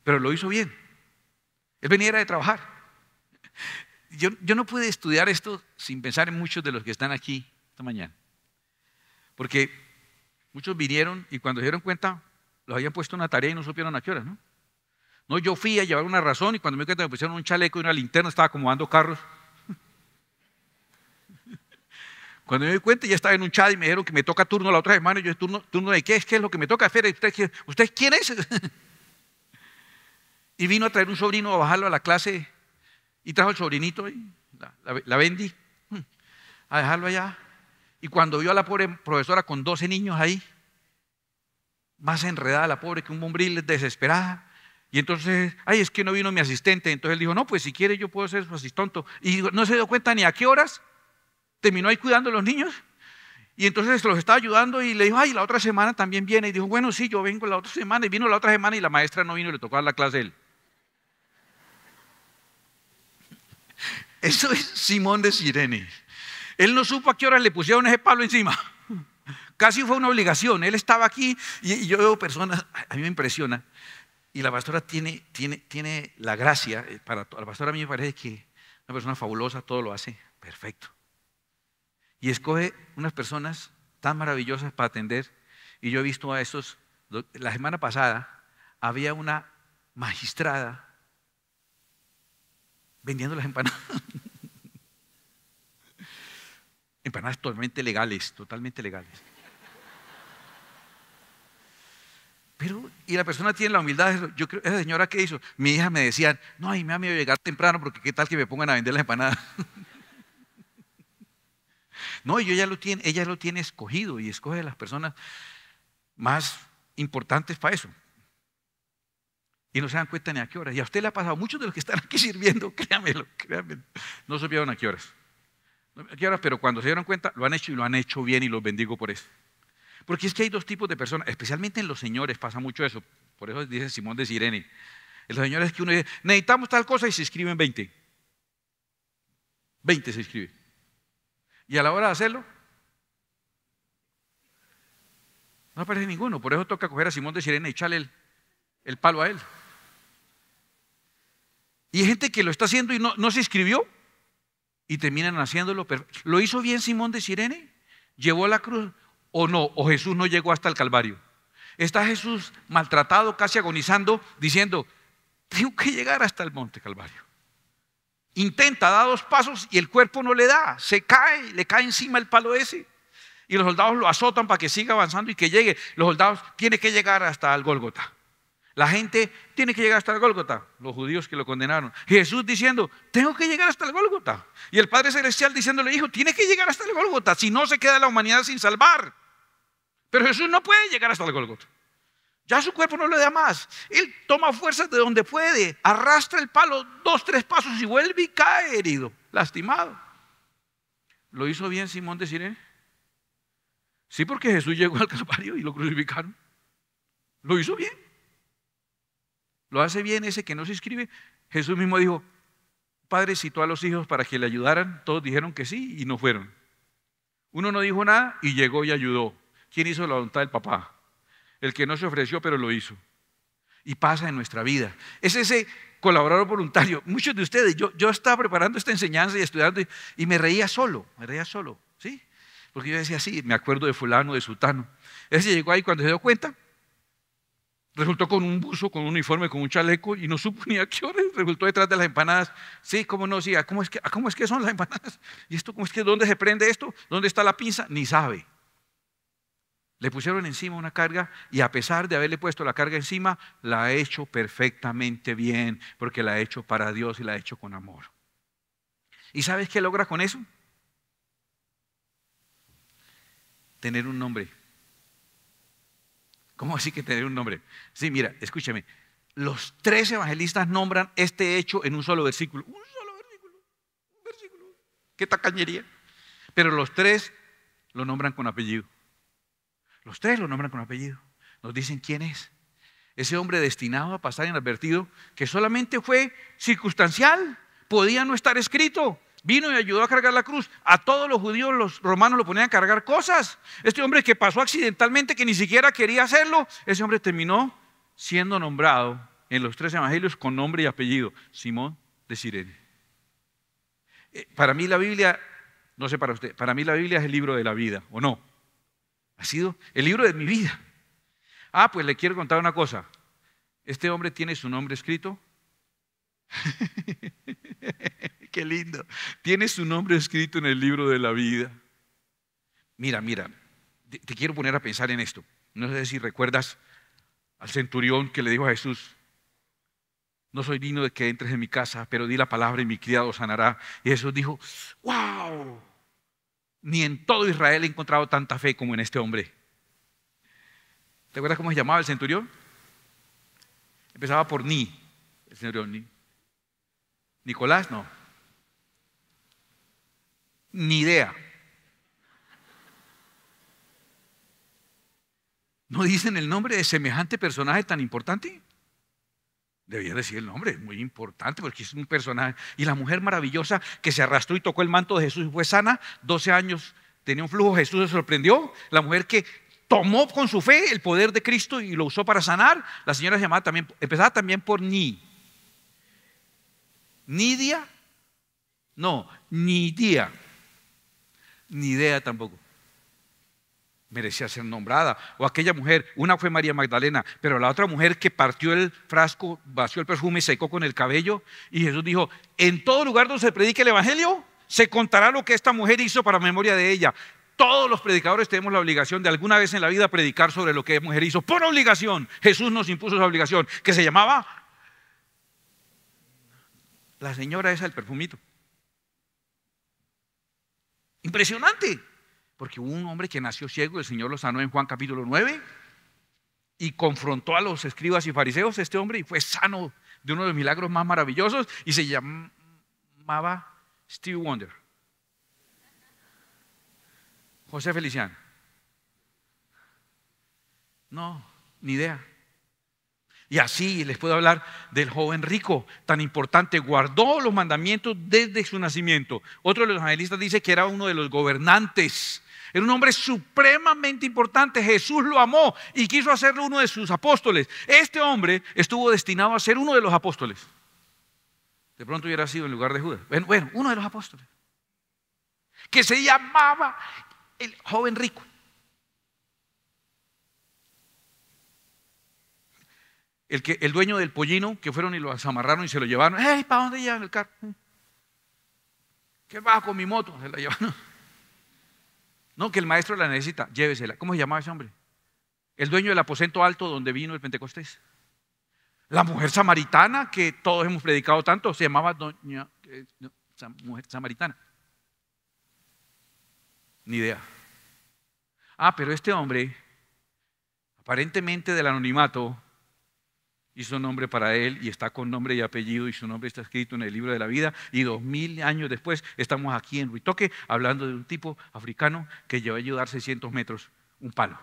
Pero lo hizo bien. Él venía de trabajar. Yo, yo no pude estudiar esto sin pensar en muchos de los que están aquí esta mañana. Porque muchos vinieron y cuando se dieron cuenta, los habían puesto una tarea y no supieron a qué horas, ¿no? No, yo fui a llevar una razón y cuando me di cuenta me pusieron un chaleco y una linterna, estaba acomodando carros. Cuando me di cuenta, ya estaba en un chat y me dijeron que me toca turno la otra semana. Y yo, ¿turno, turno de qué? ¿Qué es lo que me toca hacer? ¿Usted, ¿usted quién es? *laughs* y vino a traer un sobrino a bajarlo a la clase. Y trajo al sobrinito, la, vendí, hmm, a dejarlo allá. Y cuando vio a la pobre profesora con 12 niños ahí, más enredada la pobre que un bombril, desesperada. Y entonces, ay, es que no vino mi asistente. Entonces él dijo, no, pues si quiere yo puedo ser su asistente. Y no se dio cuenta ni a qué horas terminó ahí cuidando a los niños. Y entonces los estaba ayudando y le dijo, ay, la otra semana también viene. Y dijo, bueno, sí, yo vengo la otra semana. Y vino la otra semana y la maestra no vino y le tocó la clase a él. *laughs* Eso es Simón de Sirene. Él no supo a qué hora le pusieron ese palo encima. *laughs* Casi fue una obligación. Él estaba aquí y yo veo personas, a mí me impresiona. Y la pastora tiene, tiene la gracia, eh, para la pastora a mí me parece que una persona fabulosa, todo lo hace perfecto. Y escoge unas personas tan maravillosas para atender. Y yo he visto a esos, la semana pasada había una magistrada vendiendo las empanadas. *laughs* empanadas totalmente legales, totalmente legales. Pero, y la persona tiene la humildad, yo creo, esa señora que hizo, mi hija me decía, no, a mí me ha miedo llegar temprano porque qué tal que me pongan a vender las empanadas. *laughs* No, yo ya lo tiene, ella lo tiene escogido y escoge a las personas más importantes para eso. Y no se dan cuenta ni a qué horas. Y a usted le ha pasado, muchos de los que están aquí *laughs* sirviendo, créamelo, créamelo, no supieron a qué horas. No a qué horas, pero cuando se dieron cuenta, lo han hecho y lo han hecho bien y los bendigo por eso. Porque es que hay dos tipos de personas, especialmente en los señores pasa mucho eso. Por eso dice Simón de Sirene. En los señores que uno dice, necesitamos tal cosa y se escriben 20. 20 se escribe. Y a la hora de hacerlo, no aparece ninguno. Por eso toca coger a Simón de Sirene y echarle el, palo a él. Y hay gente que lo está haciendo y no, se inscribió y terminan haciéndolo. ¿Lo hizo bien Simón de Sirene? ¿Llevó la cruz o no? ¿O Jesús no llegó hasta el Calvario? Está Jesús maltratado, casi agonizando, diciendo, tengo que llegar hasta el monte Calvario. Intenta, da dos pasos y el cuerpo no le da. Se cae, le cae encima el palo ese. Y los soldados lo azotan para que siga avanzando y que llegue. Los soldados tienen que llegar hasta el Gólgota. La gente tiene que llegar hasta el Gólgota, los judíos que lo condenaron. Jesús diciendo, tengo que llegar hasta el Gólgota. Y el Padre Celestial diciéndole, hijo, tiene que llegar hasta el Gólgota, si no se queda la humanidad sin salvar. Pero Jesús no puede llegar hasta el Gólgota. Ya su cuerpo no le da más. Él toma fuerzas de donde puede, arrastra el palo dos, tres pasos y vuelve y cae herido, lastimado. ¿Lo hizo bien Simón de Sirene? Sí, porque Jesús llegó al Calvario y lo crucificaron. ¿Lo hizo bien? ¿Lo hace bien ese que no se inscribe? Jesús mismo dijo, Padre citó a los hijos para que le ayudaran, todos dijeron que sí y no fueron. Uno no dijo nada y llegó y ayudó. ¿Quién hizo la voluntad del papá? el que no se ofreció pero lo hizo. Y pasa en nuestra vida. Es ese colaborador voluntario. Muchos de ustedes, yo, estaba preparando esta enseñanza y estudiando y, me reía solo, me reía solo, ¿sí? Porque yo decía, sí, me acuerdo de fulano, de sutano. Ese llegó ahí cuando se dio cuenta, resultó con un buzo, con un uniforme, con un chaleco y no supo *laughs* ni acciones, resultó detrás de las empanadas. Sí, cómo no, sí, ¿cómo es que, cómo es que son las empanadas? ¿Y esto cómo es que dónde se prende esto? ¿Dónde está la pinza? Ni sabe. Le pusieron encima una carga y a pesar de haberle puesto la carga encima, la ha hecho perfectamente bien, porque la ha hecho para Dios y la ha hecho con amor. ¿Y sabes qué logra con eso? Tener un nombre. ¿Cómo así que tener un nombre? Sí, mira, escúchame. Los tres evangelistas nombran este hecho en un solo versículo. Un solo versículo. Un versículo. Qué tacañería. Pero los tres lo nombran con apellido. Los tres lo nombran con apellido. Nos dicen quién es. Ese hombre destinado a pasar inadvertido, que solamente fue circunstancial, podía no estar escrito. Vino y ayudó a cargar la cruz. A todos los judíos, los romanos lo ponían a cargar cosas. Este hombre que pasó accidentalmente, que ni siquiera quería hacerlo, ese hombre terminó siendo nombrado en los tres evangelios con nombre y apellido, Simón de Sirene. Eh, para mí la Biblia, no sé para usted, para mí la Biblia es el libro de la vida, ¿o no? Ha sido el libro de mi vida. Ah, pues le quiero contar una cosa. Este hombre tiene su nombre escrito. *laughs* Qué lindo. Tiene su nombre escrito en el libro de la vida. Mira, mira, te, quiero poner a pensar en esto. No sé si recuerdas al centurión que le dijo a Jesús, no soy digno de que entres en mi casa, pero di la palabra y mi criado sanará. Y Jesús dijo, wow, ni en todo Israel he encontrado tanta fe como en este hombre. ¿Te acuerdas cómo se llamaba el centurión? Empezaba por Ni, el centurión Ni. Nicolás, no. Ni idea. ¿No dicen el nombre de semejante personaje tan importante? Debía decir el nombre, es muy importante porque es un personaje. Y la mujer maravillosa que se arrastró y tocó el manto de Jesús y fue sana, 12 años tenía un flujo, Jesús se sorprendió. La mujer que tomó con su fe el poder de Cristo y lo usó para sanar, la señora se también, empezaba también por Ni. Nidia, no, ni día, ni idea tampoco merecía ser nombrada. O aquella mujer, una fue María Magdalena, pero la otra mujer que partió el frasco, vació el perfume y secó con el cabello. Y Jesús dijo, en todo lugar donde se predique el Evangelio, se contará lo que esta mujer hizo para memoria de ella. Todos los predicadores tenemos la obligación de alguna vez en la vida predicar sobre lo que la mujer hizo, por obligación. Jesús nos impuso esa obligación, que se llamaba la señora esa del perfumito. Impresionante. Porque hubo un hombre que nació ciego el Señor lo sanó en Juan capítulo 9 y confrontó a los escribas y fariseos este hombre y fue sano de uno de los milagros más maravillosos y se llamaba Steve Wonder. José Feliciano. No, ni idea. Y así les puedo hablar del joven rico, tan importante, guardó los mandamientos desde su nacimiento. Otro de los evangelistas dice que era uno de los gobernantes era un hombre supremamente importante. Jesús lo amó y quiso hacerlo uno de sus apóstoles. Este hombre estuvo destinado a ser uno de los apóstoles. De pronto hubiera sido en lugar de Judas. Bueno, uno de los apóstoles. Que se llamaba el joven rico. El, que, el dueño del pollino que fueron y lo amarraron y se lo llevaron. ¡Ey, ¿Para dónde llevan el carro? ¿Qué pasa con mi moto? Se la llevaron. No, que el maestro la necesita, llévesela. ¿Cómo se llamaba ese hombre? El dueño del aposento alto donde vino el Pentecostés. La mujer samaritana que todos hemos predicado tanto se llamaba doña eh, mujer samaritana. Ni idea. Ah, pero este hombre, aparentemente del anonimato, hizo nombre para él y está con nombre y apellido y su nombre está escrito en el libro de la vida. Y dos mil años después estamos aquí en Ruitoque hablando de un tipo africano que llevó a ayudar 600 metros, un palo.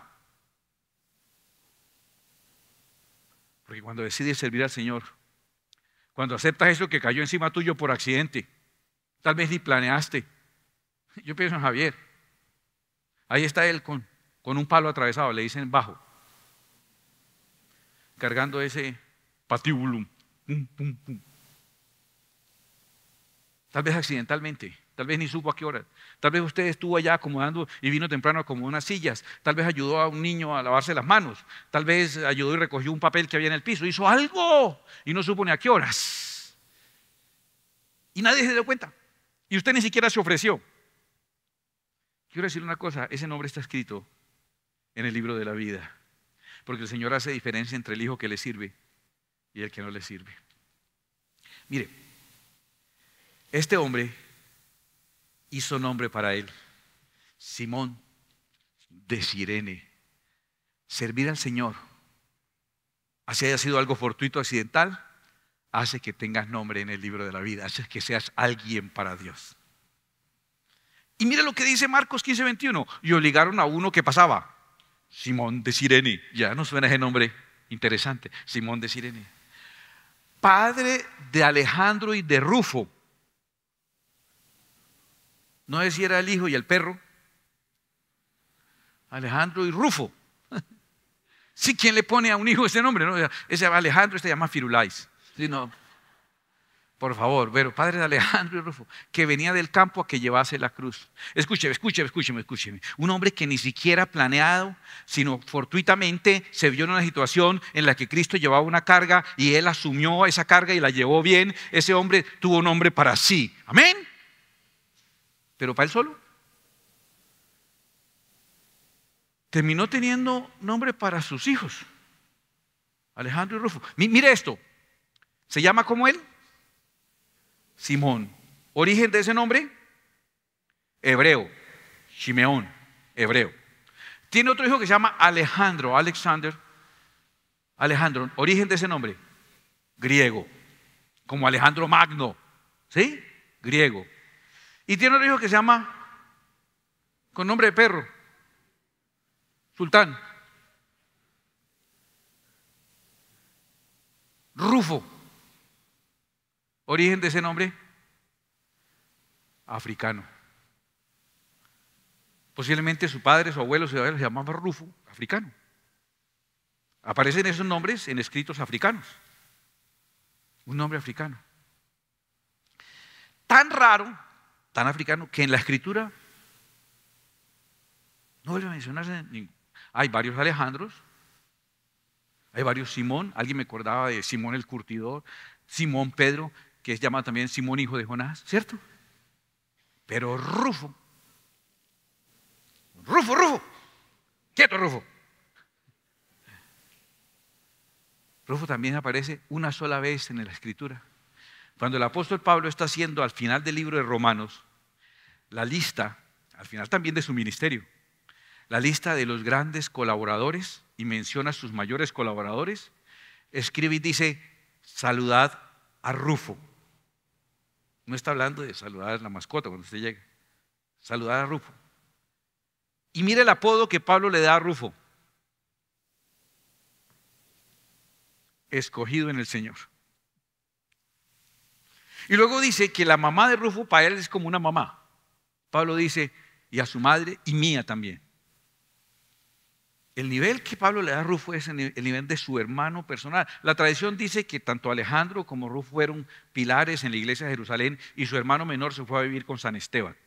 Porque cuando decides servir al Señor, cuando aceptas eso que cayó encima tuyo por accidente, tal vez ni planeaste. Yo pienso en Javier. Ahí está él con, con un palo atravesado, le dicen bajo, cargando ese patibulum, pum, pum, pum. Tal vez accidentalmente, tal vez ni supo a qué hora. Tal vez usted estuvo allá acomodando y vino temprano a como unas sillas. Tal vez ayudó a un niño a lavarse las manos. Tal vez ayudó y recogió un papel que había en el piso. Hizo algo y no supo ni a qué horas. Y nadie se dio cuenta. Y usted ni siquiera se ofreció. Quiero decir una cosa, ese nombre está escrito en el libro de la vida. Porque el Señor hace diferencia entre el hijo que le sirve y el que no le sirve. Mire, este hombre hizo nombre para él, Simón de Sirene. Servir al Señor, así haya sido algo fortuito, accidental, hace que tengas nombre en el libro de la vida, hace que seas alguien para Dios. Y mira lo que dice Marcos 15, 21. Y obligaron a uno que pasaba, Simón de Sirene. Ya no suena ese nombre interesante, Simón de Sirene padre de Alejandro y de Rufo. No es si era el hijo y el perro. Alejandro y Rufo. *laughs* Sí, ¿quién le pone a un hijo ese nombre? Ese Alejandro, este se llama Firulais. Sí, no por favor, pero padre de Alejandro y *laughs* Rufo, que venía del campo a que llevase la cruz. Escúcheme, escúcheme, escúcheme, escúcheme. Un hombre que ni siquiera planeado, sino fortuitamente se vio en una situación en la que Cristo llevaba una carga y él asumió esa carga y la llevó bien. Ese hombre tuvo nombre para sí. Amén. Pero para él solo. Terminó teniendo nombre para sus hijos. Alejandro y Rufo. mire esto. ¿Se llama como él? Simón. ¿Origen de ese nombre? Hebreo. Simeón, hebreo. Tiene otro hijo que se llama Alejandro, Alexander. Alejandro, origen de ese nombre, griego, como Alejandro Magno, ¿sí? Griego. Y tiene otro hijo que se llama, con nombre de perro, Sultán, Rufo. ¿Origen de ese nombre? Africano. Posiblemente su padre, su abuelo, su abuelo se llamaba Rufo, africano. Aparecen esos nombres en escritos africanos. Un nombre africano. Tan raro, tan africano, que en la escritura no vuelve a mencionarse. Hay varios Alejandros, hay varios Simón, alguien me acordaba de Simón el Curtidor, Simón Pedro, que es llamado también Simón, hijo de Jonás, ¿cierto? Pero Rufo, Rufo, Rufo, quieto Rufo. Rufo también aparece una sola vez en la escritura. Cuando el apóstol Pablo está haciendo al final del libro de Romanos la lista, al final también de su ministerio, la lista de los grandes colaboradores y menciona a sus mayores colaboradores, escribe y dice, saludad a Rufo. No está hablando de saludar a la mascota cuando usted llega. Saludar a Rufo. Y mire el apodo que Pablo le da a Rufo. Escogido en el Señor. Y luego dice que la mamá de Rufo para él es como una mamá. Pablo dice, y a su madre y mía también. El nivel que Pablo le da a Rufo es el nivel de su hermano personal. La tradición dice que tanto Alejandro como Rufo fueron pilares en la iglesia de Jerusalén y su hermano menor se fue a vivir con San Esteban.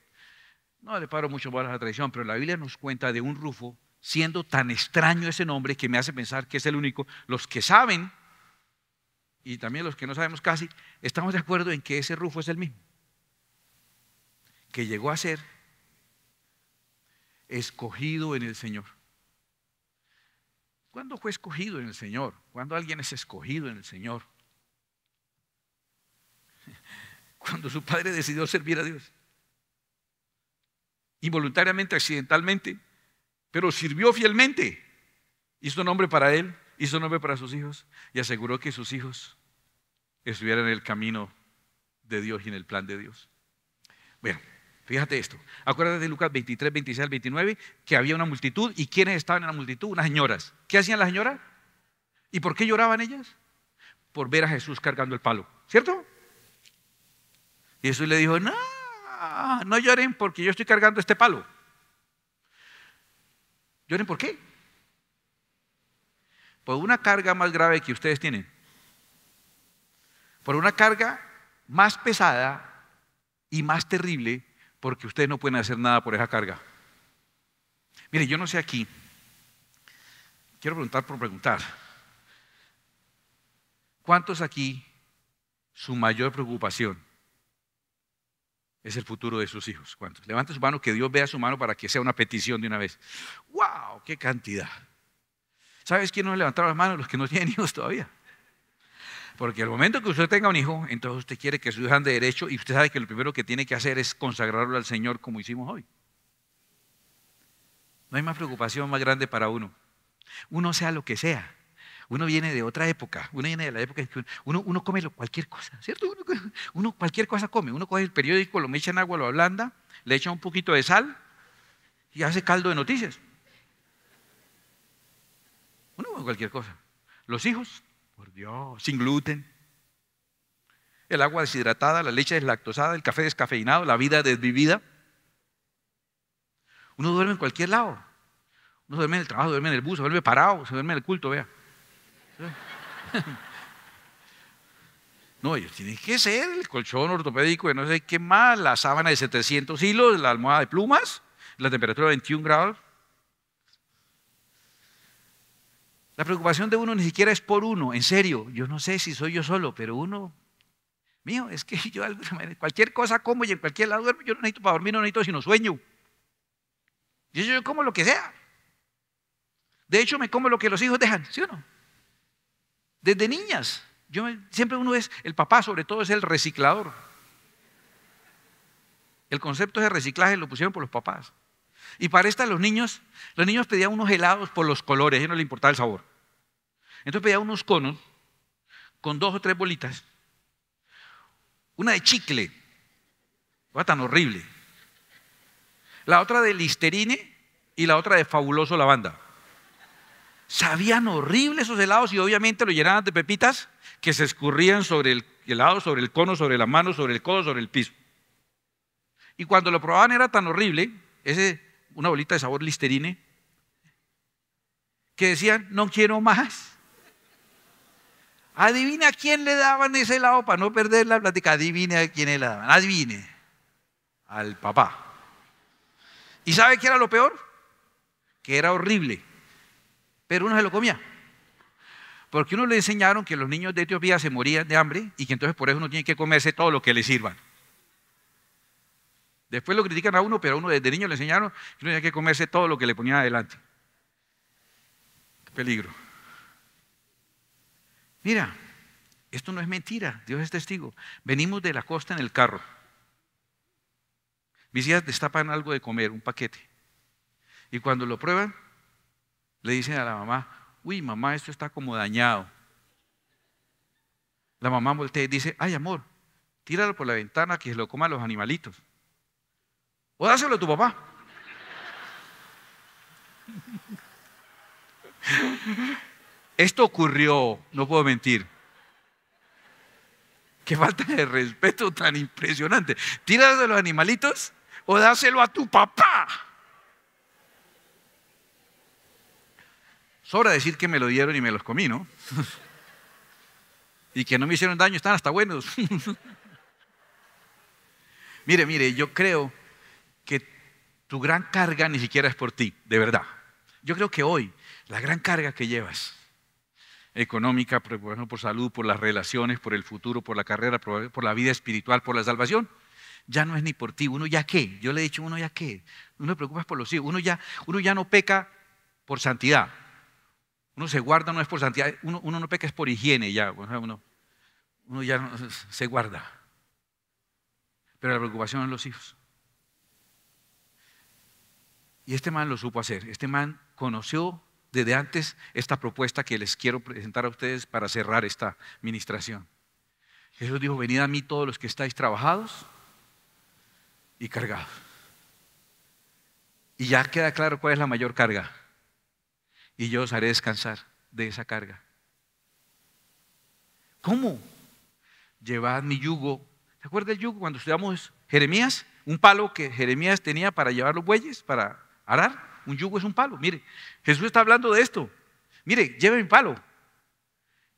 No le paro mucho más a la tradición, pero la Biblia nos cuenta de un Rufo siendo tan extraño ese nombre que me hace pensar que es el único. Los que saben, y también los que no sabemos casi, estamos de acuerdo en que ese Rufo es el mismo. Que llegó a ser escogido en el Señor. ¿Cuándo fue escogido en el Señor? ¿Cuándo alguien es escogido en el Señor? *laughs* Cuando su padre decidió servir a Dios. Involuntariamente, accidentalmente, pero sirvió fielmente. Hizo nombre para él, hizo nombre para sus hijos y aseguró que sus hijos estuvieran en el camino de Dios y en el plan de Dios. Bueno, Fíjate esto. Acuérdate de Lucas 23, 26 al 29, que había una multitud. ¿Y quiénes estaban en la multitud? Unas señoras. ¿Qué hacían las señoras? ¿Y por qué lloraban ellas? Por ver a Jesús cargando el palo. ¿Cierto? Y Jesús le dijo, no, no lloren porque yo estoy cargando este palo. ¿Lloren por qué? Por una carga más grave que ustedes tienen. Por una carga más pesada y más terrible porque ustedes no pueden hacer nada por esa carga. Mire, yo no sé aquí, quiero preguntar por preguntar, ¿cuántos aquí su mayor preocupación es el futuro de sus hijos? ¿Cuántos? Levanten su mano, que Dios vea su mano para que sea una petición de una vez. ¡Wow! ¡Qué cantidad! ¿Sabes quién no levantaron las manos? Los que no tienen hijos todavía. Porque al momento que usted tenga un hijo, entonces usted quiere que su hijo de derecho y usted sabe que lo primero que tiene que hacer es consagrarlo al Señor como hicimos hoy. No hay más preocupación más grande para uno. Uno sea lo que sea. Uno viene de otra época. Uno viene de la época en que uno, uno come cualquier cosa, ¿cierto? Uno, cualquier cosa come. Uno coge el periódico, lo mecha en agua, lo ablanda, le echa un poquito de sal y hace caldo de noticias. Uno come cualquier cosa. Los hijos por Dios, sin gluten. El agua deshidratada, la leche deslactosada, el café descafeinado, la vida desvivida. Uno duerme en cualquier lado. Uno duerme en el trabajo, duerme en el bus, se duerme parado, se duerme en el culto, vea. *laughs* No, ellos tienen que ser el colchón ortopédico de no sé qué más, la sábana de 700 hilos, la almohada de plumas, la temperatura de 21 grados. La preocupación de uno ni siquiera es por uno, en serio. Yo no sé si soy yo solo, pero uno mío, es que *laughs* yo cualquier cosa como y en cualquier lado duermo, yo no necesito para dormir, no necesito sino sueño. Yo, yo como lo que sea. De hecho, me como lo que los hijos dejan, ¿sí o no? Desde niñas. Yo siempre uno es, el papá sobre todo es el reciclador. El concepto de reciclaje lo pusieron por los papás. Y para esta los niños, los niños pedían unos helados por los colores, a ellos no le importaba el sabor. Entonces pedían unos conos con dos o tres bolitas, una de chicle, era tan horrible, la otra de listerine y la otra de fabuloso lavanda. Sabían horrible esos helados y obviamente lo llenaban de pepitas que se escurrían sobre el helado, sobre el cono, sobre la mano, sobre el codo, sobre el piso. Y cuando lo probaban era tan horrible, ese una bolita de sabor listerine, que decían, no quiero más. Adivina quién le daban ese helado para no perder la plática. Adivina a quién le daban. Adivine. Al papá. ¿Y sabe qué era lo peor? Que era horrible. Pero uno se lo comía. Porque uno le enseñaron que los niños de Etiopía se morían de hambre y que entonces por eso uno tiene que comerse todo lo que le sirvan. Después lo critican a uno, pero a uno desde niño le enseñaron que no tenía que comerse todo lo que le ponían adelante. Qué peligro. Mira, esto no es mentira, Dios es testigo. Venimos de la costa en el carro. Mis hijas destapan algo de comer, un paquete. Y cuando lo prueban, le dicen a la mamá, uy, mamá, esto está como dañado. La mamá voltea y dice, ay, amor, tíralo por la ventana que se lo coman los animalitos. O dáselo a tu papá. Esto ocurrió, no puedo mentir. Qué falta de respeto tan impresionante. ¿Tiras de los animalitos o dáselo a tu papá? Sobra decir que me lo dieron y me los comí, ¿no? *laughs* y que no me hicieron daño, están hasta buenos. *laughs* mire, mire, yo creo tu gran carga ni siquiera es por ti, de verdad. Yo creo que hoy la gran carga que llevas, económica, por, por salud, por las relaciones, por el futuro, por la carrera, por, la vida espiritual, por la salvación, ya no es ni por ti. Uno ya qué, yo le he dicho, uno ya qué, uno se preocupa por los hijos, uno ya, uno ya no peca por santidad, uno se guarda no es por santidad, uno, no peca es por higiene ya, uno, uno ya no, se guarda. Pero la preocupación es los hijos. Y este man lo supo hacer. Este man conoció desde antes esta propuesta que les quiero presentar a ustedes para cerrar esta ministración. Jesús dijo, venid a mí todos los que estáis trabajados y cargados. Y ya queda claro cuál es la mayor carga. Y yo os haré descansar de esa carga. ¿Cómo? Llevad mi yugo. ¿Se acuerda el yugo cuando estudiamos Jeremías? Un palo que Jeremías tenía para llevar los bueyes, para Arar, un yugo es un palo. Mire, Jesús está hablando de esto. Mire, lleve mi palo.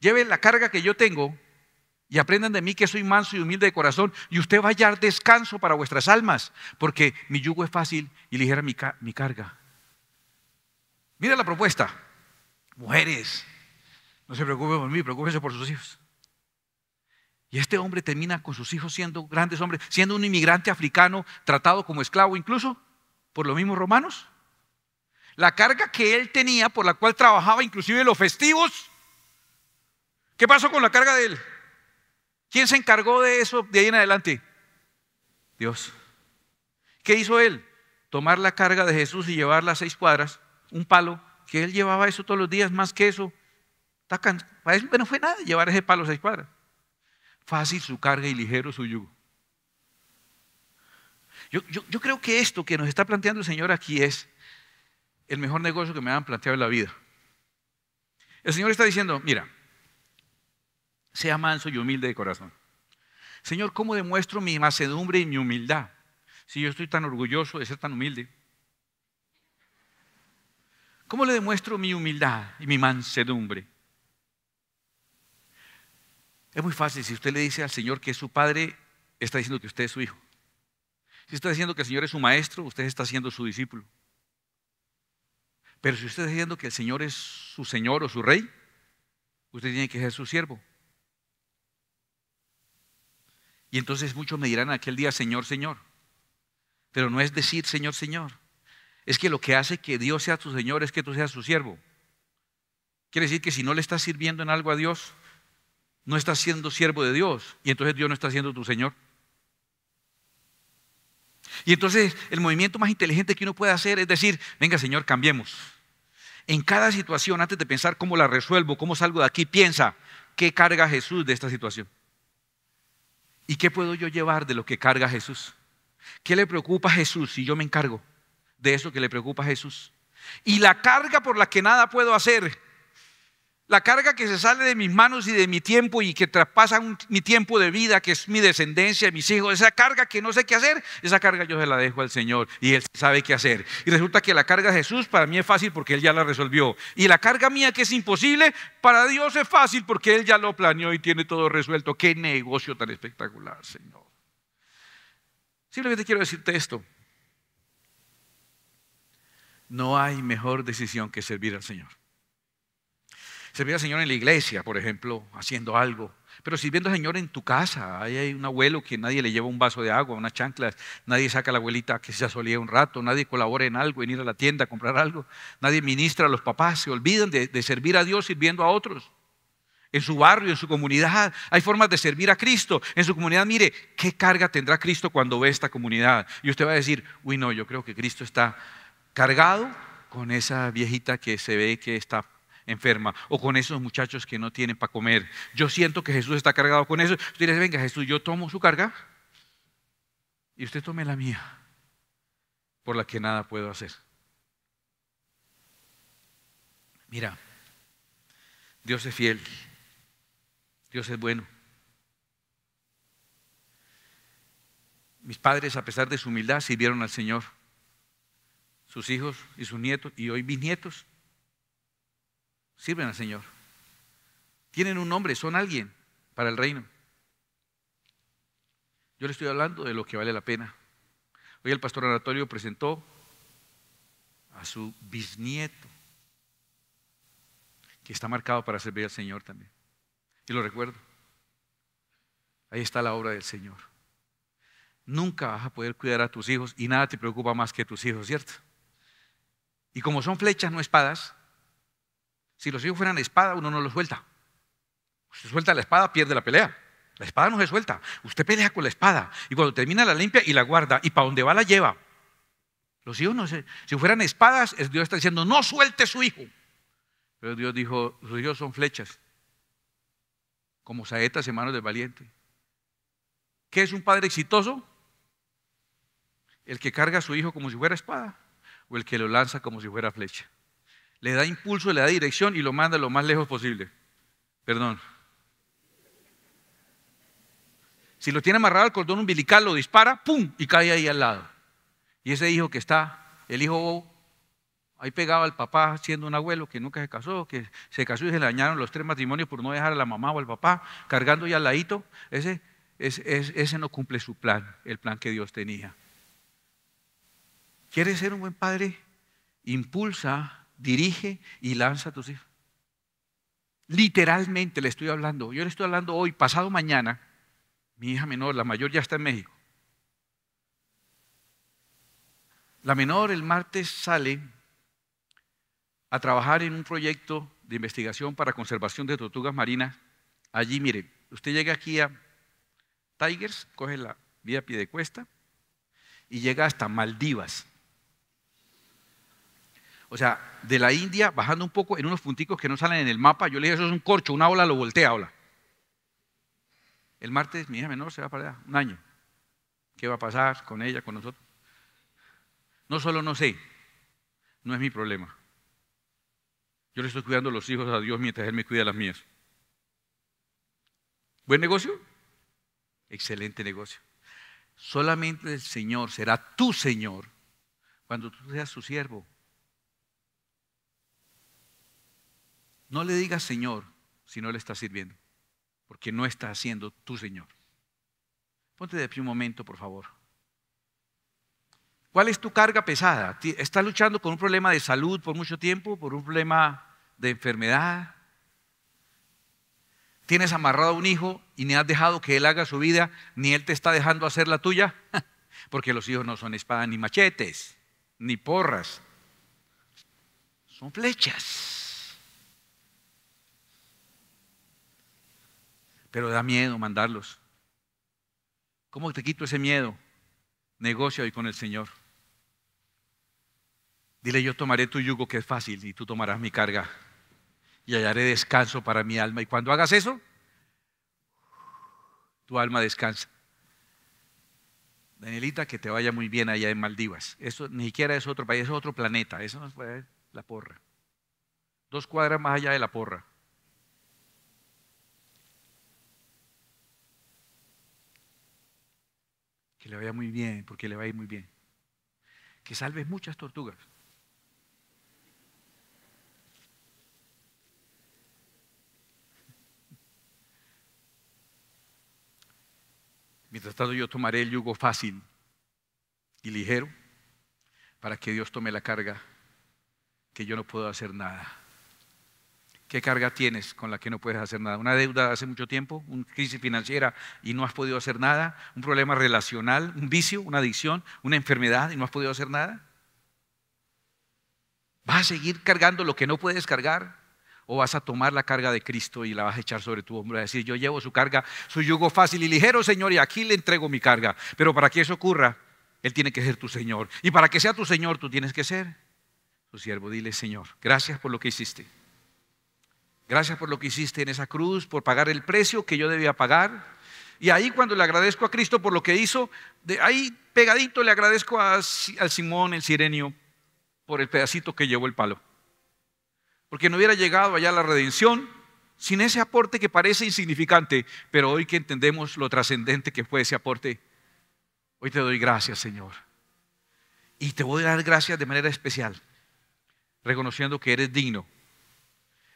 Lleve la carga que yo tengo y aprendan de mí que soy manso y humilde de corazón y usted va a hallar descanso para vuestras almas, porque mi yugo es fácil y ligera mi, carga. Mira la propuesta. Mujeres, no se preocupen por mí, preocúpense por sus hijos. Y este hombre termina con sus hijos siendo grandes hombres, siendo un inmigrante africano tratado como esclavo incluso por los mismos romanos. La carga que él tenía, por la cual trabajaba inclusive los festivos. ¿Qué pasó con la carga de él? ¿Quién se encargó de eso de ahí en adelante? Dios. ¿Qué hizo él? Tomar la carga de Jesús y llevarla a seis cuadras, un palo, que él llevaba eso todos los días, más que eso. no fue nada llevar ese palo a seis cuadras. Fácil su carga y ligero su yugo. Yo, creo que esto que nos está planteando el Señor aquí es el mejor negocio que me han planteado en la vida. El Señor está diciendo, mira, sea manso y humilde de corazón. Señor, ¿cómo demuestro mi mansedumbre y mi humildad? Si yo estoy tan orgulloso de ser tan humilde. ¿Cómo le demuestro mi humildad y mi mansedumbre? Es muy fácil, si usted le dice al Señor que es su padre, está diciendo que usted es su hijo. Si está diciendo que el Señor es su maestro, usted está siendo su discípulo. Pero si usted está diciendo que el Señor es su Señor o su Rey, usted tiene que ser su siervo. Y entonces muchos me dirán aquel día, Señor, Señor. Pero no es decir, Señor, Señor. Es que lo que hace que Dios sea tu Señor es que tú seas su siervo. Quiere decir que si no le estás sirviendo en algo a Dios, no estás siendo siervo de Dios. Y entonces Dios no está siendo tu Señor. Y entonces el movimiento más inteligente que uno puede hacer es decir, venga Señor, cambiemos. En cada situación, antes de pensar cómo la resuelvo, cómo salgo de aquí, piensa, ¿qué carga Jesús de esta situación? ¿Y qué puedo yo llevar de lo que carga Jesús? ¿Qué le preocupa a Jesús si yo me encargo de eso que le preocupa a Jesús? Y la carga por la que nada puedo hacer, la carga que se sale de mis manos y de mi tiempo y que traspasa mi tiempo de vida, que es mi descendencia, mis hijos, esa carga que no sé qué hacer, esa carga yo se la dejo al Señor y Él sabe qué hacer. Y resulta que la carga de Jesús para mí es fácil porque Él ya la resolvió. Y la carga mía que es imposible, para Dios es fácil porque Él ya lo planeó y tiene todo resuelto. Qué negocio tan espectacular, Señor. Simplemente quiero decirte esto. No hay mejor decisión que servir al Señor. Servir al Señor en la iglesia, por ejemplo, haciendo algo. Pero sirviendo al Señor en tu casa. Ahí hay un abuelo que nadie le lleva un vaso de agua, unas chanclas. Nadie saca a la abuelita que se asolía un rato. Nadie colabora en algo, en ir a la tienda a comprar algo. Nadie ministra a los papás. Se olvidan de, de servir a Dios sirviendo a otros. En su barrio, en su comunidad. Hay formas de servir a Cristo. En su comunidad, mire, ¿qué carga tendrá Cristo cuando ve esta comunidad? Y usted va a decir, uy, no, yo creo que Cristo está cargado con esa viejita que se ve que está enferma o con esos muchachos que no tienen para comer. Yo siento que Jesús está cargado con eso. Usted dice, venga Jesús, yo tomo su carga y usted tome la mía, por la que nada puedo hacer. Mira, Dios es fiel, Dios es bueno. Mis padres, a pesar de su humildad, sirvieron al Señor. Sus hijos y sus nietos, y hoy mis nietos sirven al Señor. Tienen un nombre, son alguien para el reino. Yo le estoy hablando de lo que vale la pena. Hoy el pastor oratorio presentó a su bisnieto, que está marcado para servir al Señor también. Y lo recuerdo. Ahí está la obra del Señor. Nunca vas a poder cuidar a tus hijos y nada te preocupa más que tus hijos, ¿cierto? Y como son flechas, no espadas, si los hijos fueran espada, uno no los suelta. Usted suelta la espada, pierde la pelea. La espada no se suelta. Usted pelea con la espada. Y cuando termina la limpia y la guarda. Y para dónde va la lleva. Los hijos no se... Si fueran espadas, Dios está diciendo, no suelte su hijo. Pero Dios dijo, sus hijos son flechas. Como saetas en manos del valiente. ¿Qué es un padre exitoso? El que carga a su hijo como si fuera espada. O el que lo lanza como si fuera flecha le da impulso, le da dirección y lo manda lo más lejos posible. Perdón. Si lo tiene amarrado al cordón umbilical, lo dispara, ¡pum! y cae ahí al lado. Y ese hijo que está, el hijo ahí pegado al papá siendo un abuelo que nunca se casó, que se casó y se le dañaron los tres matrimonios por no dejar a la mamá o al papá, cargando ya al ladito, ese, ese no cumple su plan, el plan que Dios tenía. ¿Quieres ser un buen padre? Impulsa dirige y lanza a tus hijos. Literalmente le estoy hablando. Yo le estoy hablando hoy, pasado mañana. Mi hija menor, la mayor, ya está en México. La menor el martes sale a trabajar en un proyecto de investigación para conservación de tortugas marinas. Allí, mire, usted llega aquí a Tigers, coge la vía pie de cuesta y llega hasta Maldivas o sea, de la India, bajando un poco en unos punticos que no salen en el mapa, yo le dije, eso es un corcho, una ola lo voltea, ola. El martes mi hija menor se va para allá, un año. ¿Qué va a pasar con ella, con nosotros? No solo no sé, no es mi problema. Yo le estoy cuidando los hijos a Dios mientras Él me cuida las mías. ¿Buen negocio? Excelente negocio. Solamente el Señor será tu Señor cuando tú seas su siervo. No le digas Señor si no le estás sirviendo, porque no estás haciendo tu Señor. Ponte de pie un momento, por favor. ¿Cuál es tu carga pesada? ¿Estás luchando con un problema de salud por mucho tiempo, por un problema de enfermedad? ¿Tienes amarrado a un hijo y ni has dejado que él haga su vida, ni él te está dejando hacer la tuya? *laughs* Porque los hijos no son espadas ni machetes, ni porras, son flechas. pero da miedo mandarlos. ¿Cómo te quito ese miedo? negocio hoy con el Señor. Dile, yo tomaré tu yugo que es fácil y tú tomarás mi carga y hallaré descanso para mi alma. Y cuando hagas eso, tu alma descansa. Danielita, que te vaya muy bien allá en Maldivas. Eso ni siquiera es otro país, es otro planeta. Eso no es pues, la porra. Dos cuadras más allá de la porra. que le vaya muy bien, porque le va a ir muy bien. Que salves muchas tortugas. *laughs* Mientras tanto yo tomaré el yugo fácil y ligero para que Dios tome la carga que yo no puedo hacer nada. ¿Qué carga tienes con la que no puedes hacer nada? ¿Una deuda de hace mucho tiempo? ¿Una crisis financiera y no has podido hacer nada? ¿Un problema relacional? ¿Un vicio? ¿Una adicción? ¿Una enfermedad y no has podido hacer nada? ¿Vas a seguir cargando lo que no puedes cargar? ¿O vas a tomar la carga de Cristo y la vas a echar sobre tu hombro? y decir, yo llevo su carga, su yugo fácil y ligero, Señor, y aquí le entrego mi carga. Pero para que eso ocurra, Él tiene que ser tu Señor. Y para que sea tu Señor, tú tienes que ser tu siervo. Dile, Señor, gracias por lo que hiciste. Gracias por lo que hiciste en esa cruz, por pagar el precio que yo debía pagar. Y ahí cuando le agradezco a Cristo por lo que hizo, de ahí pegadito le agradezco a, al Simón el Sirenio por el pedacito que llevó el palo. Porque no hubiera llegado allá la redención sin ese aporte que parece insignificante, pero hoy que entendemos lo trascendente que fue ese aporte, hoy te doy gracias, Señor. Y te voy a dar gracias de manera especial, reconociendo que eres digno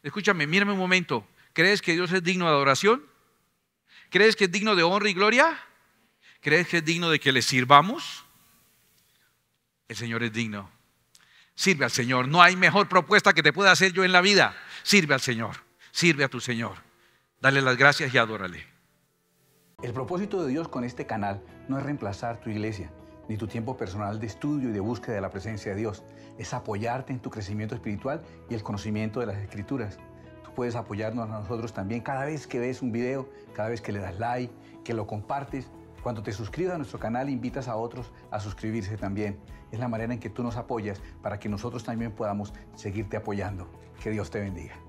Escúchame, mírame un momento. ¿Crees que Dios es digno de adoración? ¿Crees que es digno de honra y gloria? ¿Crees que es digno de que le sirvamos? El Señor es digno. Sirve al Señor. No hay mejor propuesta que te pueda hacer yo en la vida. Sirve al Señor. Sirve a tu Señor. Dale las gracias y adórale. El propósito de Dios con este canal no es reemplazar tu iglesia ni tu tiempo personal de estudio y de búsqueda de la presencia de Dios. Es apoyarte en tu crecimiento espiritual y el conocimiento de las escrituras. Tú puedes apoyarnos a nosotros también cada vez que ves un video, cada vez que le das like, que lo compartes. Cuando te suscribas a nuestro canal, invitas a otros a suscribirse también. Es la manera en que tú nos apoyas para que nosotros también podamos seguirte apoyando. Que Dios te bendiga.